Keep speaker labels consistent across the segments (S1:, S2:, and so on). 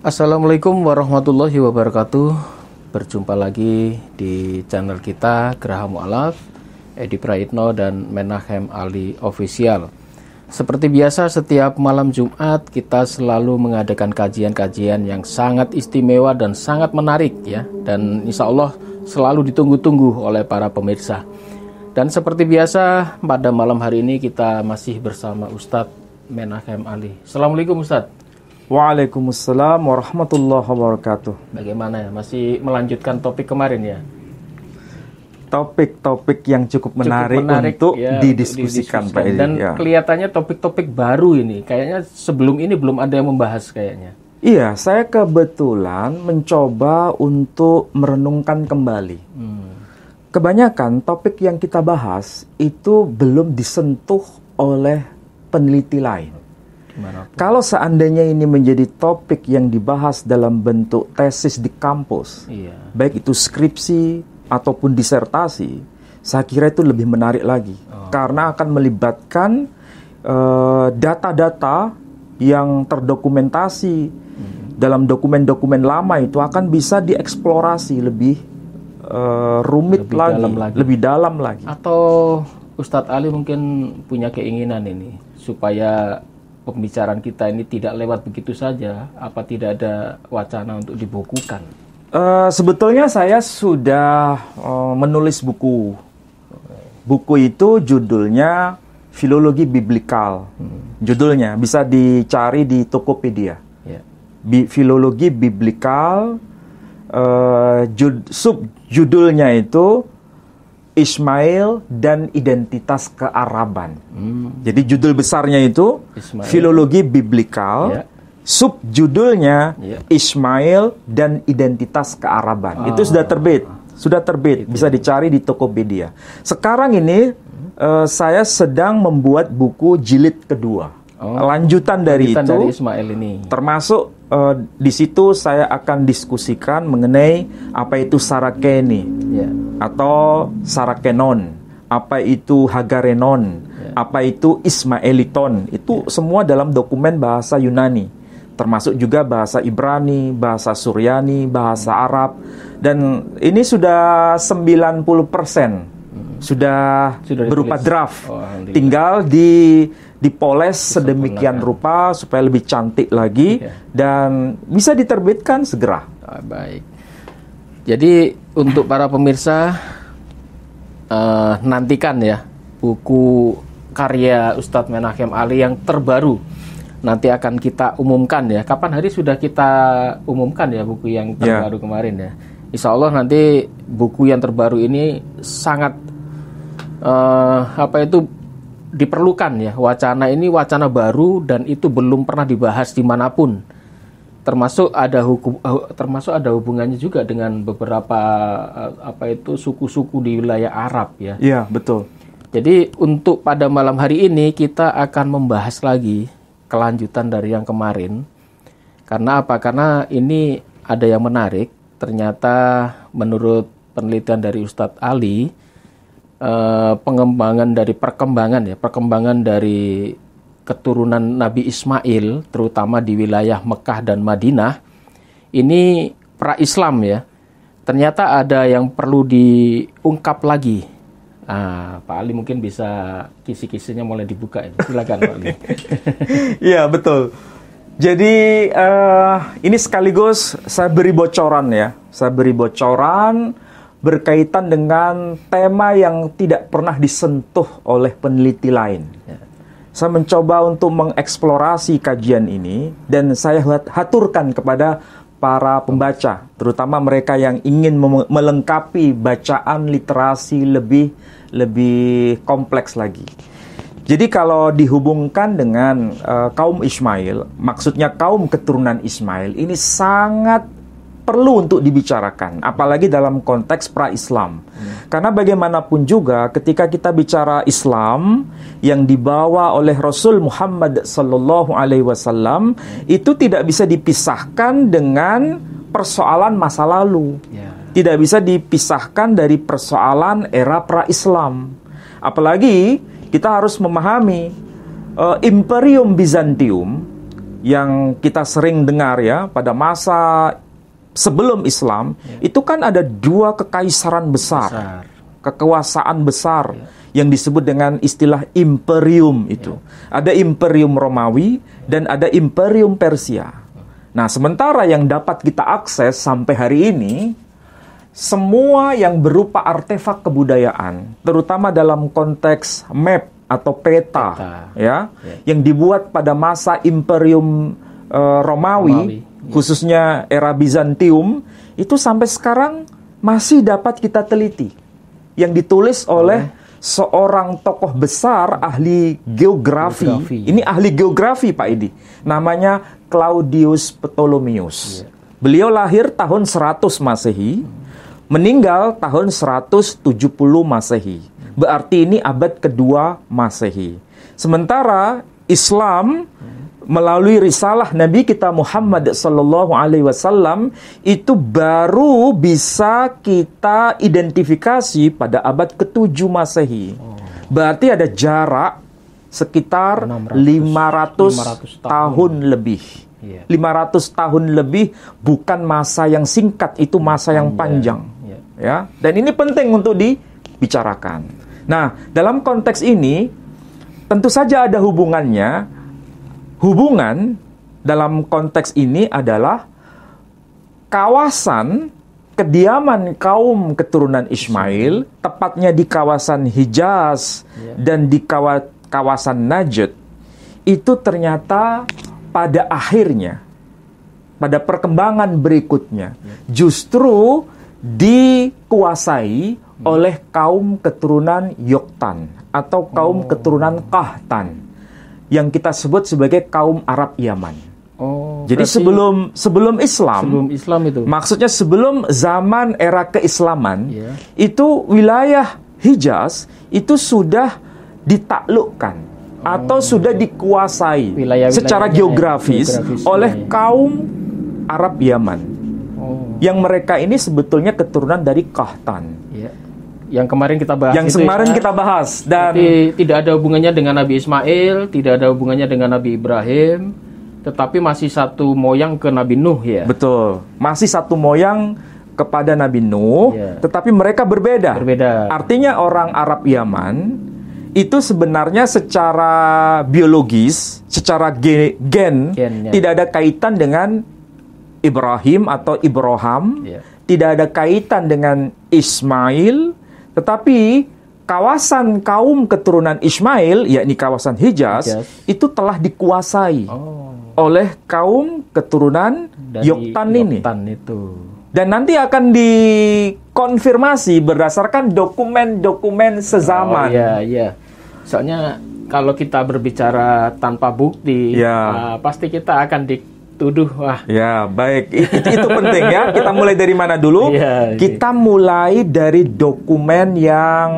S1: Assalamualaikum
S2: warahmatullahi wabarakatuh. Berjumpa lagi di channel kita Geraha Mu'alaf, Edi Praitno dan Menahem Ali Official. Seperti biasa setiap malam Jumat kita selalu mengadakan kajian-kajian yang sangat istimewa dan sangat menarik ya dan insya Allah selalu ditunggu-tunggu oleh para pemirsa. Dan seperti biasa pada malam hari ini kita masih bersama Ustadz Menahem Ali.
S1: Assalamualaikum Ustadz. Waalaikumsalam warahmatullahi wabarakatuh. Bagaimana ya? Masih melanjutkan topik kemarin ya? Topik-topik yang cukup menarik, menarik untuk ya, didiskusikan, Pak Edi. Dan ya.
S2: kelihatannya topik-topik baru ini. Kayaknya sebelum ini belum ada yang membahas kayaknya.
S1: Iya, saya kebetulan mencoba untuk merenungkan kembali. Hmm. Kebanyakan topik yang kita bahas itu belum disentuh oleh peneliti lain. Kalau seandainya ini menjadi topik yang dibahas dalam bentuk tesis di kampus, iya. baik itu skripsi ataupun disertasi, saya kira itu lebih menarik lagi oh. karena akan melibatkan data eh, data-data yang terdokumentasi hmm. dalam dokumen-dokumen lama itu akan bisa dieksplorasi lebih uh, rumit lebih lagi, dalam lagi, lebih
S2: dalam lagi. Atau Ustadz Ali mungkin punya keinginan ini supaya pembicaraan kita ini tidak lewat begitu saja? Apa tidak ada wacana untuk dibukukan?
S1: Uh, sebetulnya saya sudah uh, menulis buku. Buku itu judulnya Filologi Biblikal. Hmm. Judulnya bisa dicari di Tokopedia. Yeah. Bi Filologi Biblikal. Uh, eh, jud, sub judulnya itu Ismail dan identitas kearaban. Hmm. Jadi judul besarnya itu
S2: Ismail. Filologi
S1: Biblikal. Yeah. judulnya yeah. Ismail dan identitas kearaban. Ah. Itu sudah terbit. Sudah terbit, gitu bisa ya. dicari di Tokopedia. Sekarang ini hmm. uh, saya sedang membuat buku jilid kedua. Oh, lanjutan dari lanjutan itu dari Ismail ini. Termasuk uh, di situ saya akan diskusikan mengenai apa itu sarakeni yeah. atau sarakenon, apa itu hagarenon, yeah. apa itu Ismaeliton. Itu yeah. semua dalam dokumen bahasa Yunani. Termasuk juga bahasa Ibrani, bahasa Suryani, bahasa Arab. Dan ini sudah 90% hmm. sudah, sudah berupa draft. Oh, tinggal di dipoles sedemikian ya. rupa supaya lebih cantik lagi ya. dan bisa diterbitkan segera. Ah, baik. Jadi untuk para pemirsa
S2: uh, nantikan ya buku karya Ustadz Menahem Ali yang terbaru nanti akan kita umumkan ya. Kapan hari sudah kita umumkan ya buku yang ya. terbaru ya. kemarin ya. Insya Allah nanti buku yang terbaru ini sangat uh, apa itu diperlukan ya wacana ini wacana baru dan itu belum pernah dibahas dimanapun termasuk ada hukum eh, termasuk ada hubungannya juga dengan beberapa eh, apa itu suku-suku di wilayah Arab ya iya betul jadi untuk pada malam hari ini kita akan membahas lagi kelanjutan dari yang kemarin karena apa karena ini ada yang menarik ternyata menurut penelitian dari Ustadz Ali Eh, pengembangan dari perkembangan ya perkembangan dari keturunan Nabi Ismail terutama di wilayah Mekah dan Madinah ini pra Islam ya ternyata ada yang perlu diungkap lagi
S1: nah, Pak Ali mungkin bisa kisi-kisinya mulai dibuka ini. Silakan Pak Ali. Iya betul. Jadi uh, ini sekaligus saya beri bocoran ya, saya beri bocoran berkaitan dengan tema yang tidak pernah disentuh oleh peneliti lain. Ya. Saya mencoba untuk mengeksplorasi kajian ini dan saya haturkan kepada para pembaca, terutama mereka yang ingin melengkapi bacaan literasi lebih lebih kompleks lagi. Jadi kalau dihubungkan dengan uh, kaum Ismail, maksudnya kaum keturunan Ismail ini sangat perlu untuk dibicarakan, apalagi dalam konteks pra-Islam. Hmm. Karena bagaimanapun juga ketika kita bicara Islam yang dibawa oleh Rasul Muhammad sallallahu alaihi wasallam itu tidak bisa dipisahkan dengan persoalan masa lalu. Yeah. Tidak bisa dipisahkan dari persoalan era pra-Islam. Apalagi kita harus memahami uh, Imperium Bizantium yang kita sering dengar ya pada masa sebelum Islam ya. itu kan ada dua kekaisaran besar, besar. kekuasaan besar ya. yang disebut dengan istilah imperium itu. Ya. Ada imperium Romawi dan ada imperium Persia. Nah, sementara yang dapat kita akses sampai hari ini semua yang berupa artefak kebudayaan, terutama dalam konteks map atau peta, peta. Ya, ya, yang dibuat pada masa imperium uh, Romawi, Romawi khususnya era Bizantium, itu sampai sekarang masih dapat kita teliti. Yang ditulis oleh seorang tokoh besar ahli geografi. geografi. Ya. Ini ahli geografi Pak Edi Namanya Claudius Ptolemius. Iya. Beliau lahir tahun 100 Masehi, meninggal tahun 170 Masehi. Berarti ini abad kedua Masehi. Sementara Islam melalui risalah Nabi kita Muhammad sallallahu alaihi wasallam itu baru bisa kita identifikasi pada abad ke-7 Masehi. Berarti ada jarak sekitar 600, 500, 500 tahun, tahun lebih. 500 iya. tahun lebih bukan masa yang singkat, itu masa yang panjang. Iya. Ya. Dan ini penting untuk dibicarakan. Nah, dalam konteks ini tentu saja ada hubungannya hubungan dalam konteks ini adalah kawasan kediaman kaum keturunan Ismail, tepatnya di kawasan Hijaz ya. dan di kawasan Najd, itu ternyata pada akhirnya, pada perkembangan berikutnya, ya. justru dikuasai hmm. oleh kaum keturunan Yoktan atau kaum oh. keturunan Kahtan yang kita sebut sebagai kaum Arab Yaman. Oh. Jadi sebelum sebelum Islam, sebelum Islam itu. Maksudnya sebelum zaman era keislaman, yeah. itu wilayah Hijaz itu sudah ditaklukkan oh. atau sudah dikuasai wilayah secara geografis, geografis oleh ya. kaum Arab Yaman. Oh. Yang mereka ini sebetulnya keturunan dari Kahtan yang kemarin kita bahas. Yang kemarin ya. kita
S2: bahas dan tidak ada hubungannya dengan Nabi Ismail, tidak ada hubungannya dengan
S1: Nabi Ibrahim, tetapi masih satu moyang ke Nabi Nuh ya. Betul. Masih satu moyang kepada Nabi Nuh, ya. tetapi mereka berbeda. Berbeda. Artinya orang Arab Yaman itu sebenarnya secara biologis, secara gen, gen ya. tidak ada kaitan dengan Ibrahim atau Ibrahim, ya. tidak ada kaitan dengan Ismail, tetapi kawasan kaum keturunan Ismail, yakni kawasan Hijaz, Hijaz. itu telah dikuasai oh. oleh kaum keturunan Dari Yoktan, ini. Yoktan itu. Dan nanti akan dikonfirmasi berdasarkan dokumen-dokumen sezaman. Oh iya, iya. Soalnya kalau kita berbicara tanpa bukti, ya. uh, pasti kita akan di dituduh wah. Ya, baik. itu, itu penting ya. Kita mulai dari mana dulu? Ya, kita ya. mulai dari dokumen yang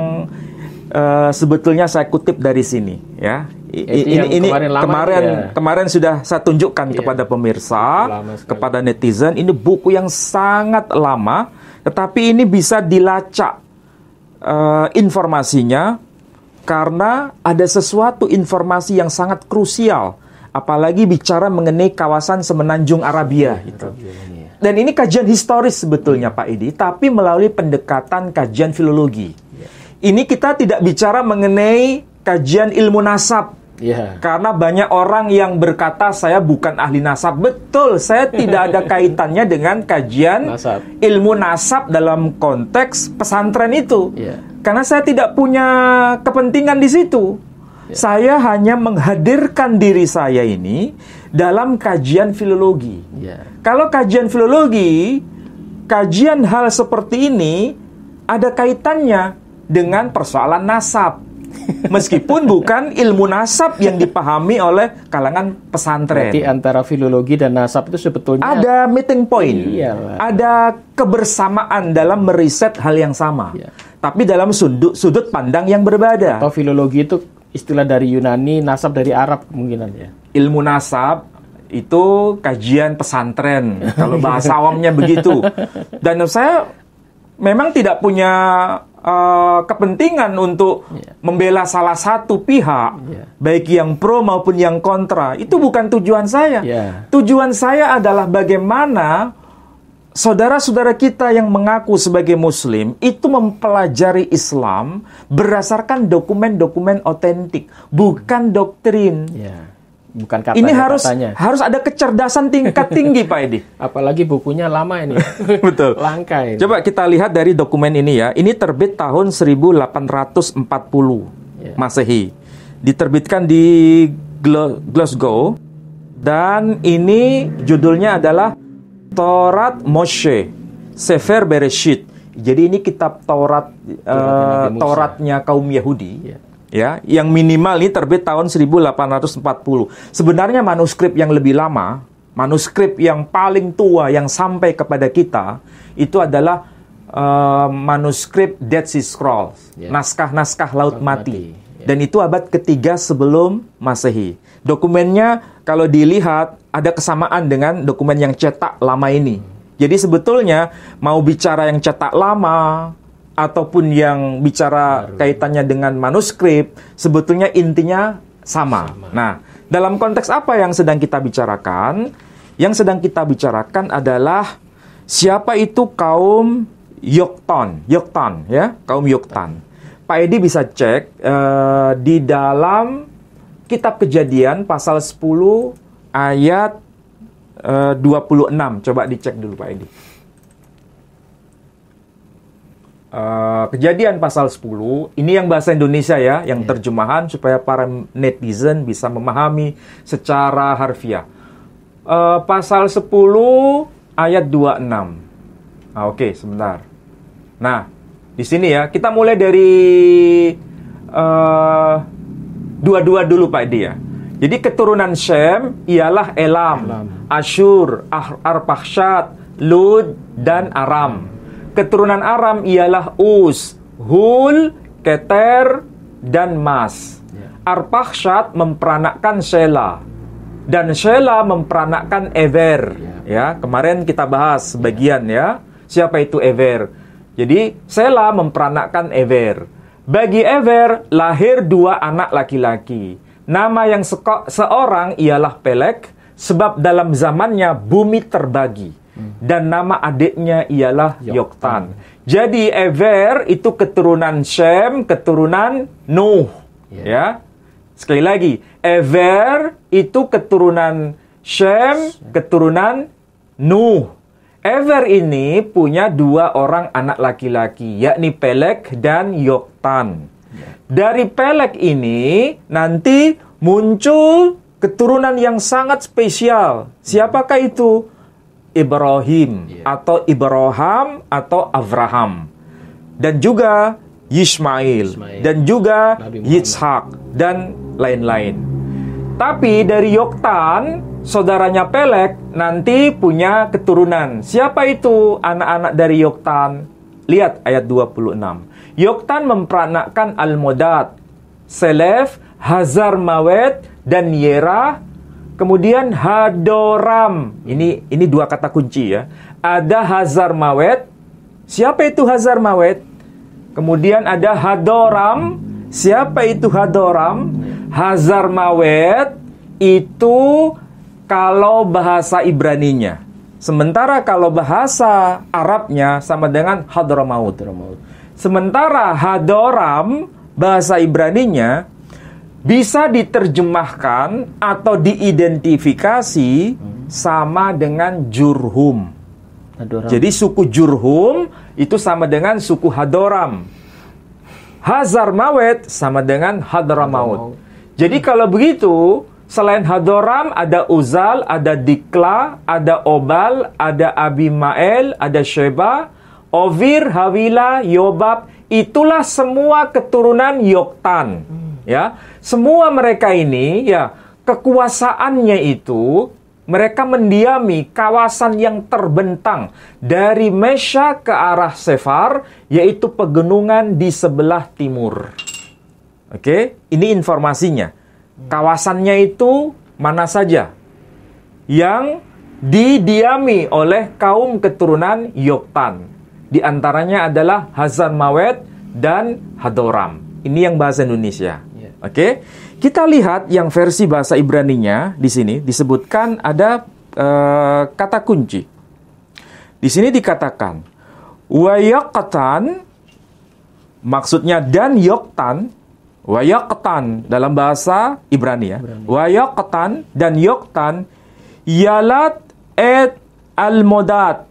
S1: uh, sebetulnya saya kutip dari sini ya. I, ini ini kemarin kemarin, ya. kemarin sudah saya tunjukkan ya. kepada pemirsa, kepada netizen ini buku yang sangat lama tetapi ini bisa dilacak uh, informasinya karena ada sesuatu informasi yang sangat krusial apalagi bicara mengenai kawasan semenanjung Arabia gitu. Dan ini kajian historis sebetulnya Pak Edi, tapi melalui pendekatan kajian filologi. Iya. Ini kita tidak bicara mengenai kajian ilmu nasab Yeah. Karena banyak orang yang berkata saya bukan ahli nasab. Betul, saya tidak ada kaitannya dengan kajian nasab. ilmu nasab dalam konteks pesantren itu. Yeah. Karena saya tidak punya kepentingan di situ. Ya. Saya hanya menghadirkan diri saya ini dalam kajian filologi. Ya. Kalau kajian filologi, kajian hal seperti ini ada kaitannya dengan persoalan nasab. Meskipun bukan ilmu nasab yang dipahami oleh kalangan pesantren. Jadi antara filologi dan nasab itu sebetulnya ada meeting point, iyalah. ada kebersamaan dalam meriset hal yang sama, ya. tapi dalam sudut sudut pandang yang berbeda. Atau filologi itu istilah dari Yunani, nasab dari Arab kemungkinan ya. Ilmu nasab itu kajian pesantren kalau bahasa awamnya begitu. Dan saya memang tidak punya uh, kepentingan untuk yeah. membela salah satu pihak, yeah. baik yang pro maupun yang kontra. Itu bukan tujuan saya. Yeah. Tujuan saya adalah bagaimana saudara-saudara kita yang mengaku sebagai Muslim itu mempelajari Islam berdasarkan dokumen-dokumen otentik, bukan doktrin. Ya. Bukan kata ini harus katanya. harus ada kecerdasan tingkat tinggi Pak Edi. Apalagi bukunya lama ini. Betul. Langka ini. Coba kita lihat dari dokumen ini ya. Ini terbit tahun 1840 ya. Masehi. Diterbitkan di Glasgow dan ini judulnya adalah Torat Moshe, Sefer Bereshit. Jadi ini kitab Taurat uh, Tauratnya kaum Yahudi. Ya. ya, yang minimal ini terbit tahun 1840. Sebenarnya manuskrip yang lebih lama, manuskrip yang paling tua yang sampai kepada kita itu adalah uh, manuskrip Dead Sea Scrolls, iya. naskah-naskah yeah. Laut Mati. Mati. Yeah. Dan itu abad ketiga sebelum Masehi. Dokumennya kalau dilihat ada kesamaan dengan dokumen yang cetak lama ini. Jadi sebetulnya mau bicara yang cetak lama ataupun yang bicara Baru. kaitannya dengan manuskrip, sebetulnya intinya sama. sama. Nah, dalam konteks apa yang sedang kita bicarakan? Yang sedang kita bicarakan adalah siapa itu kaum Yokton? Yokton ya, kaum Yoktan. Pak Edi bisa cek uh, di dalam kitab Kejadian pasal 10 ayat eh, uh, 26. Coba dicek dulu Pak Edi. Uh, kejadian pasal 10, ini yang bahasa Indonesia ya, yang yeah. terjemahan supaya para netizen bisa memahami secara harfiah. Uh, pasal 10 ayat 26. Nah, Oke, okay, sebentar. Nah, di sini ya, kita mulai dari uh, Dua-dua dulu Pak dia. Ya. Jadi keturunan Shem ialah Elam, Elam. Ashur, Ar Lud, dan Aram. Keturunan Aram ialah Us, Hul, Keter, dan Mas. Ya. Arpahsyat memperanakkan Shela dan Shela memperanakkan Ever. Ya. ya, kemarin kita bahas sebagian ya. Siapa itu Ever? Jadi Shela memperanakkan Ever. Bagi Ever, lahir dua anak laki-laki. Nama yang seorang ialah Pelek, sebab dalam zamannya bumi terbagi. Hmm. Dan nama adiknya ialah Yoktan. Jadi Ever itu keturunan Shem, keturunan Nuh. Yeah. Ya. Sekali lagi, Ever itu keturunan Shem, keturunan Nuh. Ever ini punya dua orang anak laki-laki, yakni Pelek dan Yoktan. Dari Pelek ini nanti muncul keturunan yang sangat spesial. Siapakah itu? Ibrahim iya. atau Ibrahim atau Abraham. Dan juga Ismail. dan juga Yitzhak dan lain-lain. Tapi dari Yoktan, saudaranya Pelek nanti punya keturunan. Siapa itu anak-anak dari Yoktan? Lihat ayat 26. Yoktan memperanakkan Almodad, Selef, Hazar Mawet, dan Yera, kemudian Hadoram. Ini ini dua kata kunci ya. Ada Hazar Mawet. Siapa itu Hazar Mawet? Kemudian ada Hadoram. Siapa itu Hadoram? Hazar Mawet itu kalau bahasa Ibraninya. Sementara kalau bahasa Arabnya sama dengan Hadramaut. Sementara Hadoram bahasa Ibraninya bisa diterjemahkan atau diidentifikasi sama dengan Jurhum. Hadoram. Jadi suku Jurhum itu sama dengan suku Hadoram. Hazar Mawet sama dengan Hadramaut. Hadramaut. Jadi hmm. kalau begitu, selain Hadoram ada Uzal, ada Dikla, ada Obal, ada Abimael, ada Sheba, Ovir, Hawila, Yobab, itulah semua keturunan Yoktan. Hmm. Ya, semua mereka ini ya kekuasaannya itu mereka mendiami kawasan yang terbentang dari Mesha ke arah Sefar, yaitu pegunungan di sebelah timur. Oke, okay? ini informasinya. Kawasannya itu mana saja yang didiami oleh kaum keturunan Yoktan. Di antaranya adalah Hazan Mawet dan Hadoram. Ini yang bahasa Indonesia. Iya. Oke, okay? kita lihat yang versi bahasa Ibrani-nya di sini disebutkan ada uh, kata kunci. Di sini dikatakan wayakatan maksudnya dan yoktan Wayaqtan dalam bahasa Ibrani ya. Wayaqtan dan yoktan yalat et almodat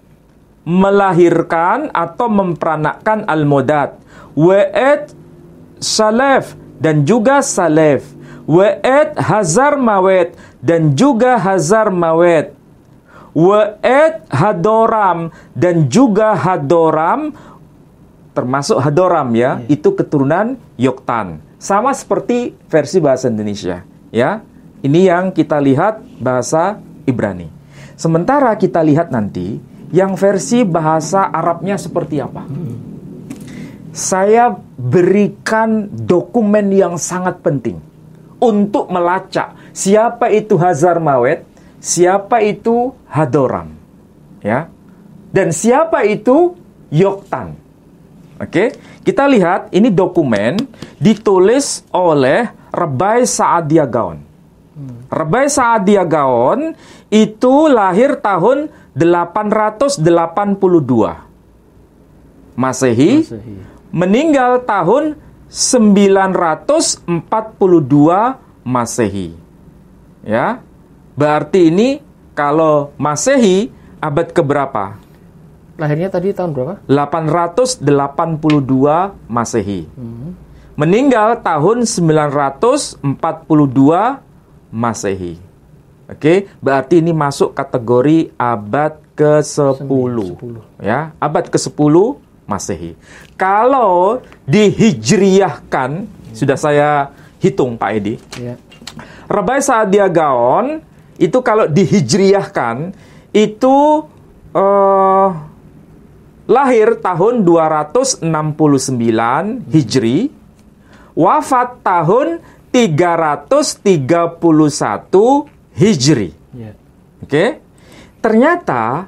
S1: melahirkan atau memperanakkan almodat. weet salef dan juga salef. weet hazar mawet dan juga hazar mawet. weet hadoram dan juga hadoram termasuk hadoram ya, iya. itu keturunan Yoktan sama seperti versi bahasa Indonesia, ya. Ini yang kita lihat bahasa Ibrani. Sementara kita lihat nanti yang versi bahasa Arabnya seperti apa. Saya berikan dokumen yang sangat penting untuk melacak siapa itu Hazar Mawet, siapa itu Hadoram, ya. Dan siapa itu Yoktan. Oke, okay? kita lihat ini dokumen ditulis oleh Rebai Saadia Gaon. Hmm. Rebai Saadia Gaon itu lahir tahun 882 Masehi, Masehi. meninggal tahun 942 Masehi. Ya. Berarti ini kalau Masehi abad keberapa?
S2: Lahirnya tadi tahun berapa?
S1: 882 Masehi. Hmm. Meninggal tahun 942 Masehi. Oke, okay? berarti ini masuk kategori abad ke-10. Ya, abad ke-10 Masehi. Kalau dihijriyahkan, hmm. sudah saya hitung Pak Edi. Ya. Rabai Saadia Gaon itu kalau dihijriyahkan itu uh, lahir tahun 269 Hijri, wafat tahun 331 Hijri. Yeah. Oke. Okay? Ternyata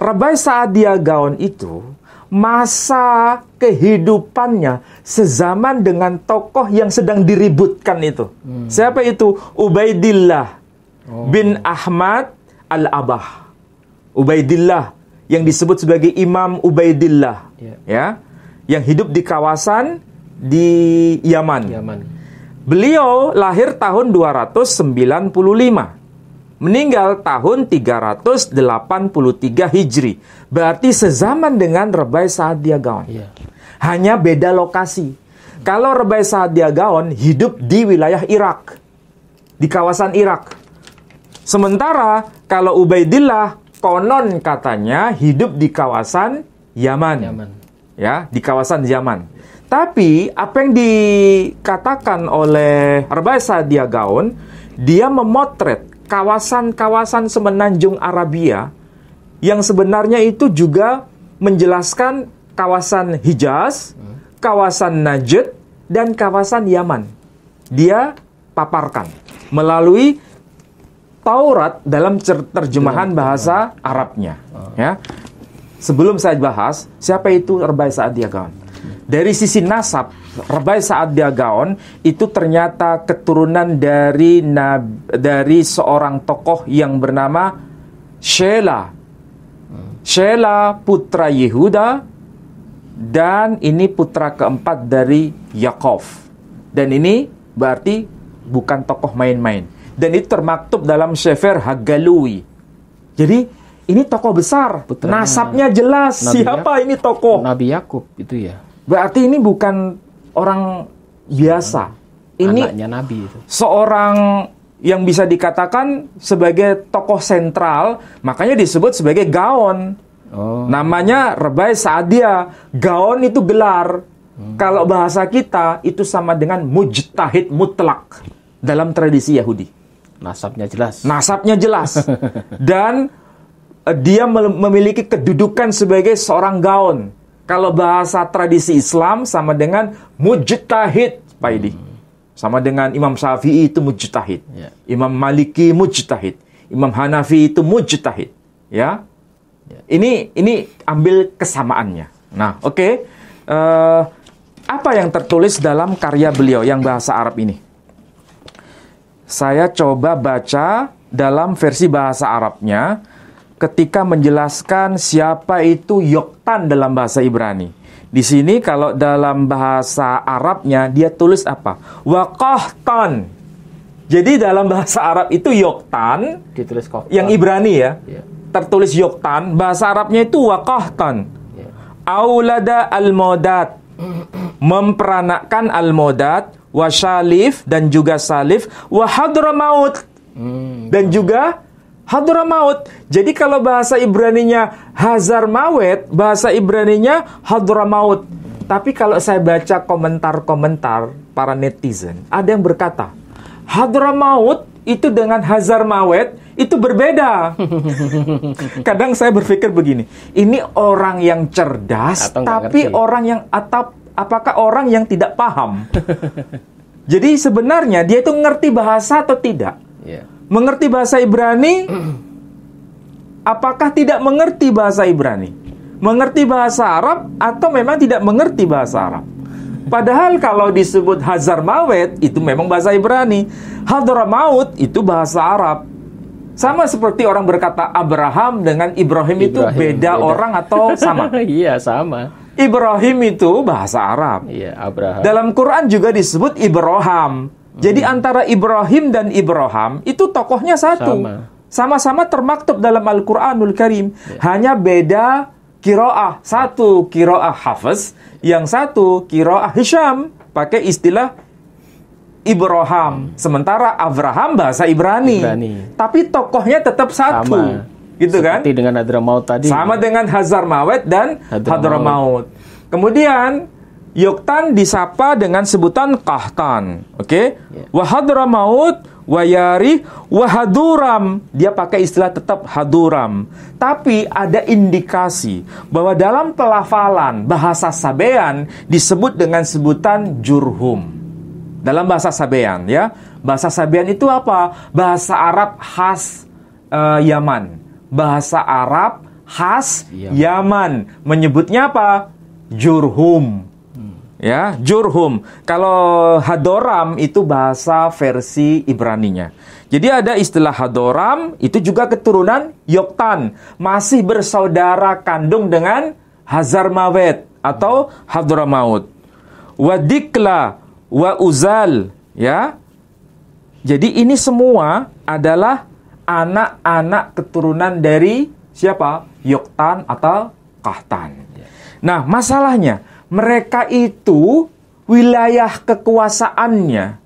S1: Rabai Saadia Gaon itu masa kehidupannya sezaman dengan tokoh yang sedang diributkan itu. Hmm. Siapa itu? Ubaidillah oh. bin Ahmad Al-Abah. Ubaidillah yang disebut sebagai Imam Ubaidillah ya, ya yang hidup di kawasan di Yaman. Yaman. Beliau lahir tahun 295, meninggal tahun 383 Hijri. Berarti sezaman dengan Rebai Saadia Gaon. Yeah. Hanya beda lokasi. Kalau Rebai Saadia Gaon hidup di wilayah Irak, di kawasan Irak. Sementara kalau Ubaidillah konon katanya hidup di kawasan Yaman. Yaman. Ya, di kawasan Yaman. Tapi apa yang dikatakan oleh Dia Gaun, dia memotret kawasan-kawasan semenanjung Arabia yang sebenarnya itu juga menjelaskan kawasan Hijaz, kawasan Najd, dan kawasan Yaman. Dia paparkan melalui Taurat dalam terjemahan bahasa Arabnya. Ah. Ya. Sebelum saya bahas, siapa itu Rebai Saad Diagaon? Dari sisi nasab, Rebai Saad Diagaon itu ternyata keturunan dari dari seorang tokoh yang bernama Shela. Shela putra Yehuda dan ini putra keempat dari Yakov. Dan ini berarti bukan tokoh main-main dan itu termaktub dalam Sefer Hagalui. Jadi ini tokoh besar, nasabnya jelas. Nabi Siapa ini tokoh? Nabi Yakub itu ya. Berarti ini bukan orang biasa. Hmm. Ini Anaknya Nabi itu. Seorang yang bisa dikatakan sebagai tokoh sentral, makanya disebut sebagai gaon. Oh. Namanya Rebai Saadia. Gaon itu gelar. Hmm. Kalau bahasa kita itu sama dengan mujtahid mutlak dalam tradisi Yahudi. Nasabnya jelas. Nasabnya jelas. Dan eh, dia memiliki kedudukan sebagai seorang gaun. Kalau bahasa tradisi Islam sama dengan mujtahid, Pak Idi. Hmm. Sama dengan Imam Syafi'i itu mujtahid. Yeah. Imam Maliki mujtahid. Imam Hanafi itu mujtahid. Ya. Yeah. Ini ini ambil kesamaannya. Nah, oke. Okay. Uh, eh, apa yang tertulis dalam karya beliau yang bahasa Arab ini? saya coba baca dalam versi bahasa Arabnya ketika menjelaskan siapa itu Yoktan dalam bahasa Ibrani. Di sini kalau dalam bahasa Arabnya dia tulis apa? Waqahtan. Jadi dalam bahasa Arab itu Yoktan ditulis kohtan. yang Ibrani ya. Iya. Tertulis Yoktan, bahasa Arabnya itu Waqahtan. Iya. Aulada al-modat. Memperanakkan al-modat wa syalif dan juga salif wa maut hmm. dan juga maut. Jadi kalau bahasa Ibraninya hazar mawet, bahasa Ibrani-nya Ibraninya maut. Tapi kalau saya baca komentar-komentar para netizen, ada yang berkata, maut itu dengan hazar mawet itu berbeda. Kadang saya berpikir begini, ini orang yang cerdas tapi orang yang atap apakah orang yang tidak paham. Jadi sebenarnya dia itu ngerti bahasa atau tidak. Yeah. Mengerti bahasa Ibrani, apakah tidak mengerti bahasa Ibrani? Mengerti bahasa Arab atau memang tidak mengerti bahasa Arab? Padahal kalau disebut Hazar Mawet itu memang bahasa Ibrani. Maut itu bahasa Arab. Sama seperti orang berkata Abraham dengan Ibrahim, Ibrahim itu beda, beda orang atau sama?
S2: Iya, sama.
S1: Ibrahim itu bahasa Arab.
S2: Iya, Abraham.
S1: Dalam Quran juga disebut Jadi Hmm. Jadi antara Ibrahim dan Ibrahim itu tokohnya satu. Sama-sama termaktub dalam Al-Qur'anul Karim. Ya. Hanya beda kiroah. Satu kiroah Hafiz, yang satu kiroah Hisham. Pakai istilah Ibrahim. Hmm. Sementara Abraham bahasa Ibrani. Ibrani. Tapi tokohnya tetap satu. Sama
S2: gitu Seperti kan? Seperti dengan Hadramaut tadi. Sama
S1: ya. dengan Hazarmawet dan Hadramaut. Kemudian Yoktan disapa dengan sebutan Kahtan, oke? Okay? Ya. Yeah. Wahadramaut, Wayari, Wahaduram. Dia pakai istilah tetap Haduram. Tapi ada indikasi bahwa dalam pelafalan bahasa Sabean disebut dengan sebutan Jurhum. Dalam bahasa Sabean ya, bahasa Sabean itu apa? Bahasa Arab khas uh, Yaman bahasa Arab khas Yaman, Yaman. menyebutnya apa? Jurhum. Hmm. Ya, jurhum. Kalau hadoram itu bahasa versi Ibraninya. Jadi ada istilah hadoram itu juga keturunan Yoktan, masih bersaudara kandung dengan Hazarmawet atau Hadramaut. Wadikla wa uzal ya. Jadi ini semua adalah anak-anak keturunan dari siapa? Yoktan atau Kahtan. Nah, masalahnya mereka itu wilayah kekuasaannya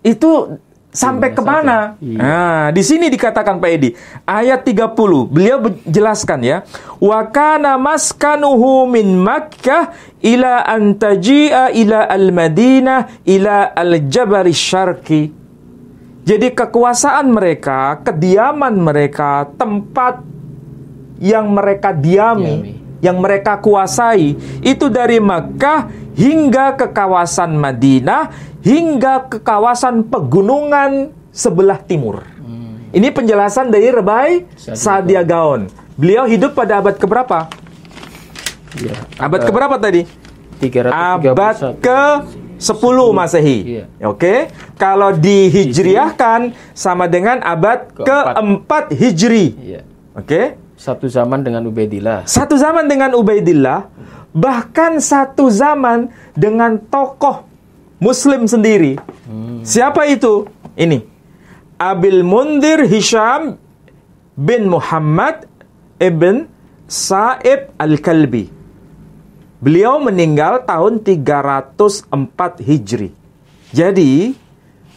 S1: itu sampai iya, ke mana? Nah, di sini dikatakan Pak Edi ayat 30. Beliau jelaskan ya. Wa kana maskanuhu min Makkah ila antajia ila al-Madinah ila al-Jabari Syarqi. Jadi kekuasaan mereka, kediaman mereka, tempat yang mereka diami, diami, yang mereka kuasai, itu dari Mekah hingga ke kawasan Madinah, hingga ke kawasan pegunungan sebelah timur. Hmm. Ini penjelasan dari Rebai Sadia Gaon. Beliau hidup pada abad keberapa? Ya, abad, abad eh, keberapa tadi? 331. Abad ke 10 Masehi. Iya. Oke. Okay? Kalau dihijriahkan sama dengan abad keempat, ke Hijri. Iya. Oke. Okay? Satu zaman dengan Ubaidillah. Satu zaman dengan Ubaidillah, bahkan satu zaman dengan tokoh muslim sendiri. Hmm. Siapa itu? Ini. Abil Mundir Hisham bin Muhammad ibn Sa'ib Al-Kalbi. Beliau meninggal tahun 304 Hijri. Jadi,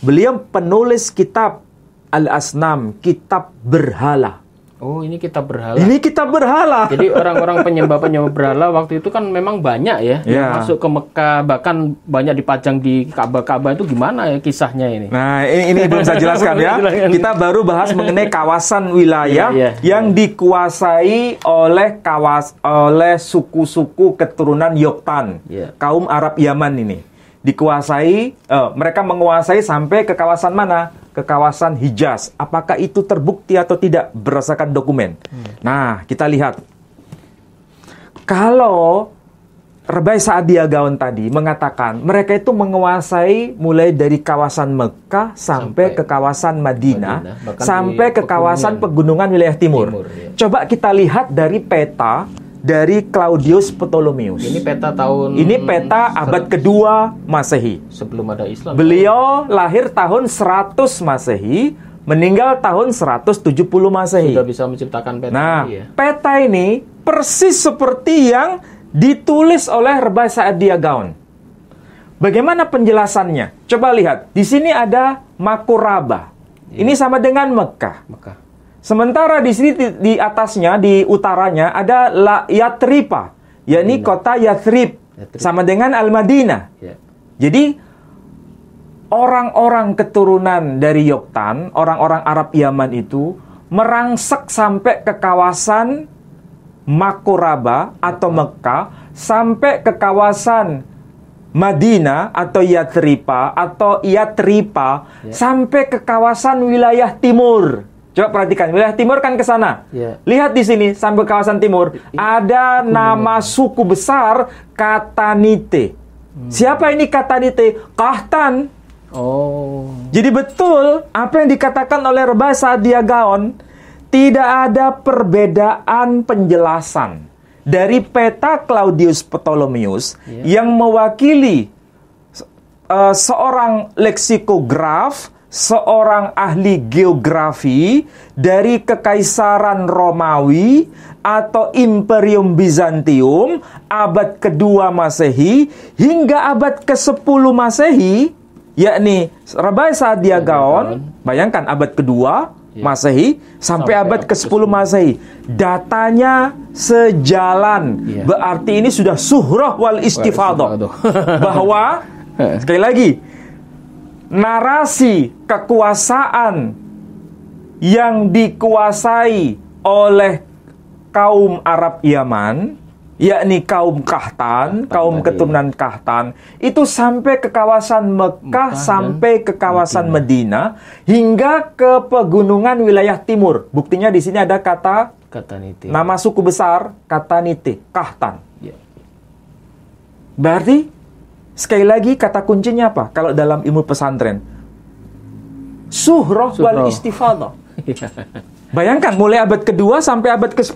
S1: beliau penulis kitab Al-Asnam, kitab berhala.
S2: Oh, ini kita
S1: berhala. Ini kita berhala. Jadi orang-orang penyembah-penyembah
S2: berhala waktu itu kan memang banyak ya, ya. masuk ke Mekah, bahkan banyak dipajang di
S1: Ka'bah-Ka'bah itu gimana ya kisahnya ini? Nah, ini, ini belum saya jelaskan ya. Kita baru bahas mengenai kawasan wilayah ya, ya, yang dikuasai oleh kawas oleh suku-suku keturunan Yoktan, iya. kaum Arab Yaman ini. Dikuasai, uh, mereka menguasai sampai ke kawasan mana? ke kawasan Hijaz. Apakah itu terbukti atau tidak berdasarkan dokumen? Hmm. Nah, kita lihat. Kalau Rebai Gaun tadi mengatakan mereka itu menguasai mulai dari kawasan Mekah sampai, sampai ke kawasan Madinah, Madinah sampai ke kawasan pegunungan wilayah timur. timur ya. Coba kita lihat dari peta hmm dari Claudius Ptolemyus. Ini peta tahun Ini peta abad kedua Masehi. Sebelum ada Islam. Beliau lahir tahun 100 Masehi, meninggal tahun 170 Masehi. Sudah bisa menciptakan peta Nah, ini ya. peta ini persis seperti yang ditulis oleh saat dia Diagaon. Bagaimana penjelasannya? Coba lihat. Di sini ada Makuraba. Ini iya. sama dengan Mekah. Mekah. Sementara di sini di, atasnya di utaranya ada La Yatripa, yakni kota Yatrib, Yatrib sama dengan Al-Madinah. Ya. Jadi orang-orang keturunan dari Yoktan, orang-orang Arab Yaman itu merangsek sampai ke kawasan Makuraba atau Mekah sampai ke kawasan Madinah atau Yatripa atau Yatripa ya. sampai ke kawasan wilayah timur Coba perhatikan wilayah timur kan ke sana. Yeah. Lihat di sini sampai kawasan timur yeah. ada Kuno. nama suku besar Katanite. Hmm. Siapa ini Katanite? Kahtan. Oh. Jadi betul apa yang dikatakan oleh Reba Sadia Gaon tidak ada perbedaan penjelasan dari peta Claudius Ptolemius yeah. yang mewakili uh, seorang leksikograf seorang ahli geografi dari Kekaisaran Romawi atau Imperium Bizantium abad kedua Masehi hingga abad ke-10 Masehi, yakni Rabai Gaon, bayangkan abad kedua iya. Masehi sampai, sampai abad ke-10 Masehi. Datanya sejalan. Iya. Berarti ini sudah suhrah wal istifadah. bahwa sekali lagi narasi kekuasaan yang dikuasai oleh kaum Arab Yaman, yakni kaum Kahtan, kaum keturunan Kahtan, itu sampai ke kawasan Mekah, sampai ya. ke kawasan Medina. hingga ke pegunungan wilayah timur. Buktinya di sini ada kata kata Nama suku besar kata Niti Kahtan. Ya. Berarti Sekali lagi kata kuncinya apa? Kalau dalam ilmu pesantren, suhroh wal istifadah. Iya. Bayangkan mulai abad kedua sampai abad ke-10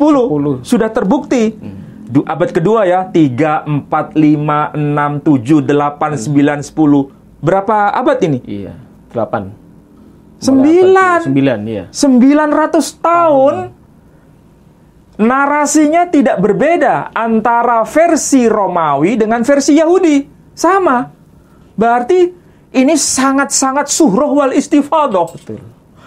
S1: 10. sudah terbukti. Hmm. Du, abad kedua ya, 3 4 5 6 7 8 hmm. 9 10. Berapa abad ini? Iya, 8. 9. 9 iya. 900 tahun hmm. narasinya tidak berbeda antara versi Romawi dengan versi Yahudi. Sama. Berarti ini sangat-sangat suhroh wal istifadoh. Betul.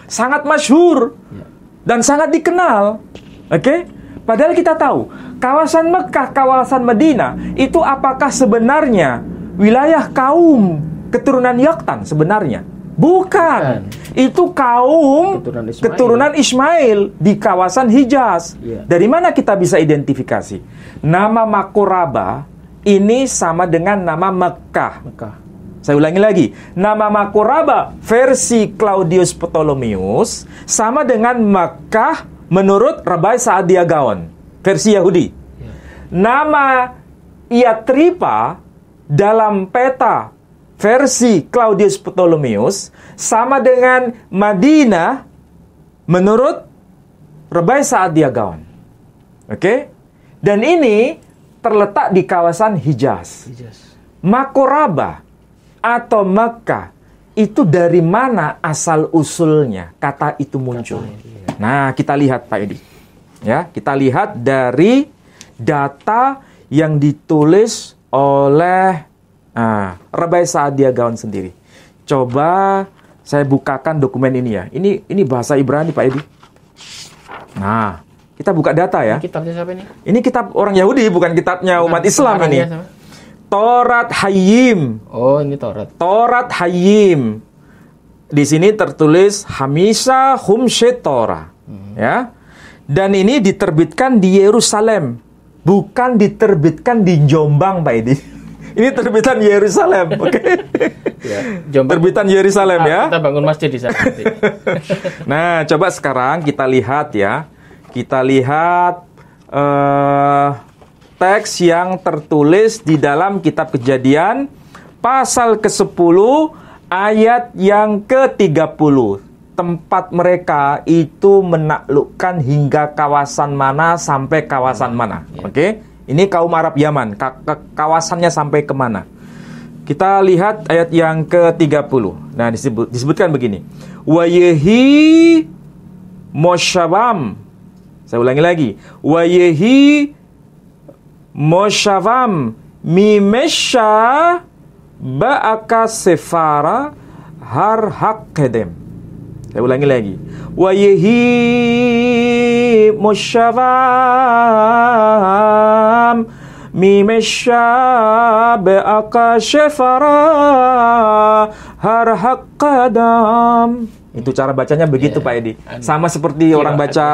S1: Sangat masyhur ya. dan sangat dikenal. Oke? Okay? Padahal kita tahu, kawasan Mekah, kawasan Medina itu apakah sebenarnya wilayah kaum keturunan Yaktan sebenarnya? Bukan. Bukan. Itu kaum keturunan Ismail. keturunan Ismail di kawasan Hijaz. Yeah. Dari mana kita bisa identifikasi? Nama Makoraba ini sama dengan nama Mekah. Mekah. Saya ulangi lagi, nama Makuraba versi Claudius Ptolemius sama dengan Mekah menurut Rabai Saad Diagaon, versi Yahudi. Ya. Nama Iatripa dalam peta versi Claudius Ptolemius sama dengan Madinah menurut Rabai Saad Diagaon. Oke? Okay? Dan ini terletak di kawasan Hijaz. Hijaz. Makoraba atau Mekah itu dari mana asal usulnya kata itu muncul. Kata, iya. Nah, kita lihat Pak Edi. Ya, kita lihat dari data yang ditulis oleh nah, Rebai Saadia Gaun sendiri. Coba saya bukakan dokumen ini ya. Ini ini bahasa Ibrani Pak Edi. Nah, kita buka data ya. Ini kitabnya siapa ini? Ini kitab orang Yahudi, bukan kitabnya umat umat Islam ini. Sama. Torat Hayyim. Oh, ini Torat. Torat Hayyim. Di sini tertulis Hamisa Humshet Torah. Hmm. Ya. Dan ini diterbitkan di Yerusalem. Bukan diterbitkan di Jombang, Pak Edi. Ini terbitan Yerusalem, oke? Okay? ya, terbitan Yerusalem ah, ya. Kita bangun masjid di sana. nah, coba sekarang kita lihat ya kita lihat uh, teks yang tertulis di dalam kitab kejadian pasal ke-10 ayat yang ke-30. Tempat mereka itu menaklukkan hingga kawasan mana sampai kawasan hmm, mana. Iya. Oke, okay? ini kaum Arab Yaman, ka ke kawasannya sampai kemana? Kita lihat ayat yang ke-30. Nah, disebut, disebutkan begini. Wa moshabam Saya ulangi lagi. Wayehi moshavam mimesha ba'aka sefara har haqqedem. Saya ulangi lagi. Wayehi moshavam mimesha ba'aka sefara har haqqedem. Saya Itu cara bacanya begitu yeah. Pak Edi. Sama seperti yeah, orang baca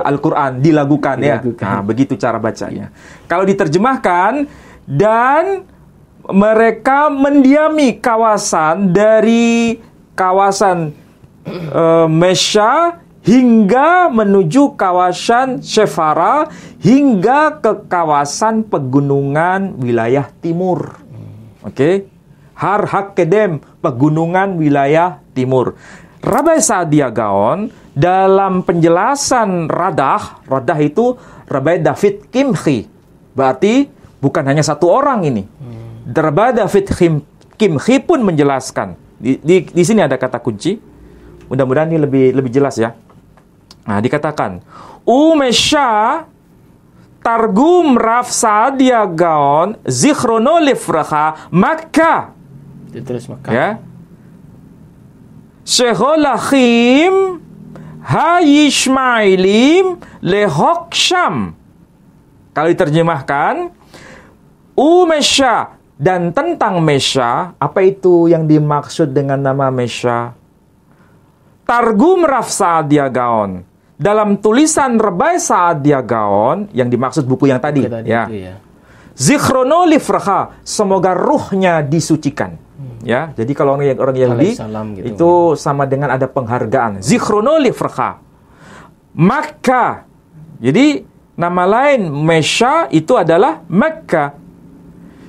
S1: Al-Qur'an dilakukan ya. Nah, begitu cara bacanya. Iya. Kalau diterjemahkan dan mereka mendiami kawasan dari kawasan uh, e, Mesha hingga menuju kawasan Shefara hingga ke kawasan pegunungan wilayah timur. Hmm. Oke. Okay? Har Hakedem, pegunungan wilayah timur. Rabai Sa'dia Gaon dalam penjelasan radah, radah itu Rabai David Kimchi. Berarti bukan hanya satu orang ini. Hmm. Rabai David Kimchi pun menjelaskan. Di, di, di sini ada kata kunci. Mudah-mudahan ini lebih lebih jelas ya. Nah, dikatakan Umesha targum raf Sa'dia Gaon zichrono maka. Ditulis maka. Ya שכל hayishmailim lehoksham. Kalau diterjemahkan, umesha dan tentang mesha, apa itu yang dimaksud dengan nama mesha? Targum Raf Gaon. Dalam tulisan Rebai Gaon yang dimaksud buku yang tadi, tadi ya. ya. Zikronoli lifraha, semoga ruhnya disucikan. Hmm. Ya, jadi kalau orang yang orang Yahudi gitu. itu sama dengan ada penghargaan. Zikronoli lifraha. Maka. Jadi nama lain Mesha itu adalah mekka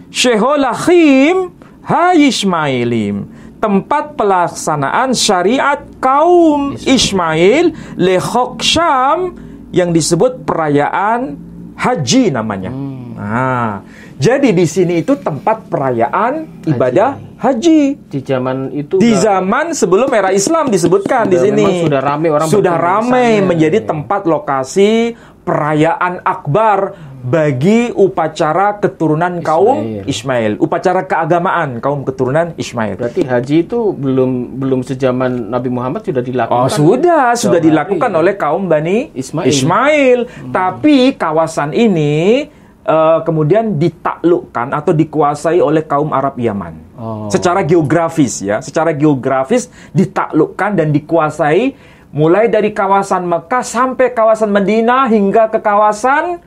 S1: Sheholahim Hayishmailim Ismailim tempat pelaksanaan syariat kaum Ismail lehok Syam yang disebut perayaan haji namanya. Hmm. Nah, jadi di sini itu tempat perayaan ibadah haji. Di zaman itu di zaman sebelum era Islam disebutkan sudah, di sini. Sudah ramai orang sudah ramai menjadi tempat lokasi perayaan akbar bagi upacara keturunan Ismail. kaum Ismail, upacara keagamaan kaum keturunan Ismail. Berarti haji itu belum belum sejaman Nabi Muhammad sudah dilakukan. Oh, sudah, sudah dilakukan hari. oleh kaum Bani Ismail. Ismail. Hmm. Tapi kawasan ini Eh, kemudian ditaklukkan atau dikuasai oleh kaum Arab Yaman. Oh. Secara geografis ya, secara geografis ditaklukkan dan dikuasai mulai dari kawasan Mekah sampai kawasan Medina hingga ke kawasan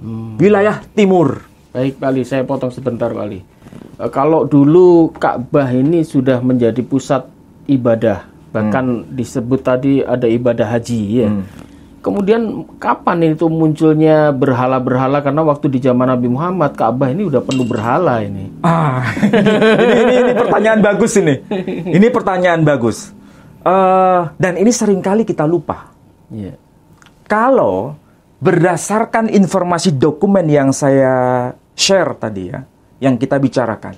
S1: hmm. wilayah timur.
S2: Baik, Pak saya potong sebentar, Pak E, kalau dulu Ka'bah ini sudah menjadi pusat ibadah, bahkan hmm. disebut tadi ada ibadah haji ya. Hmm kemudian kapan itu munculnya berhala-berhala karena waktu di zaman Nabi Muhammad
S1: Ka'bah ini udah penuh berhala ini. Ah, ini, ini, ini pertanyaan bagus ini. Ini pertanyaan bagus. Uh, dan ini seringkali kita lupa. Yeah. Kalau berdasarkan informasi dokumen yang saya share tadi ya, yang kita bicarakan,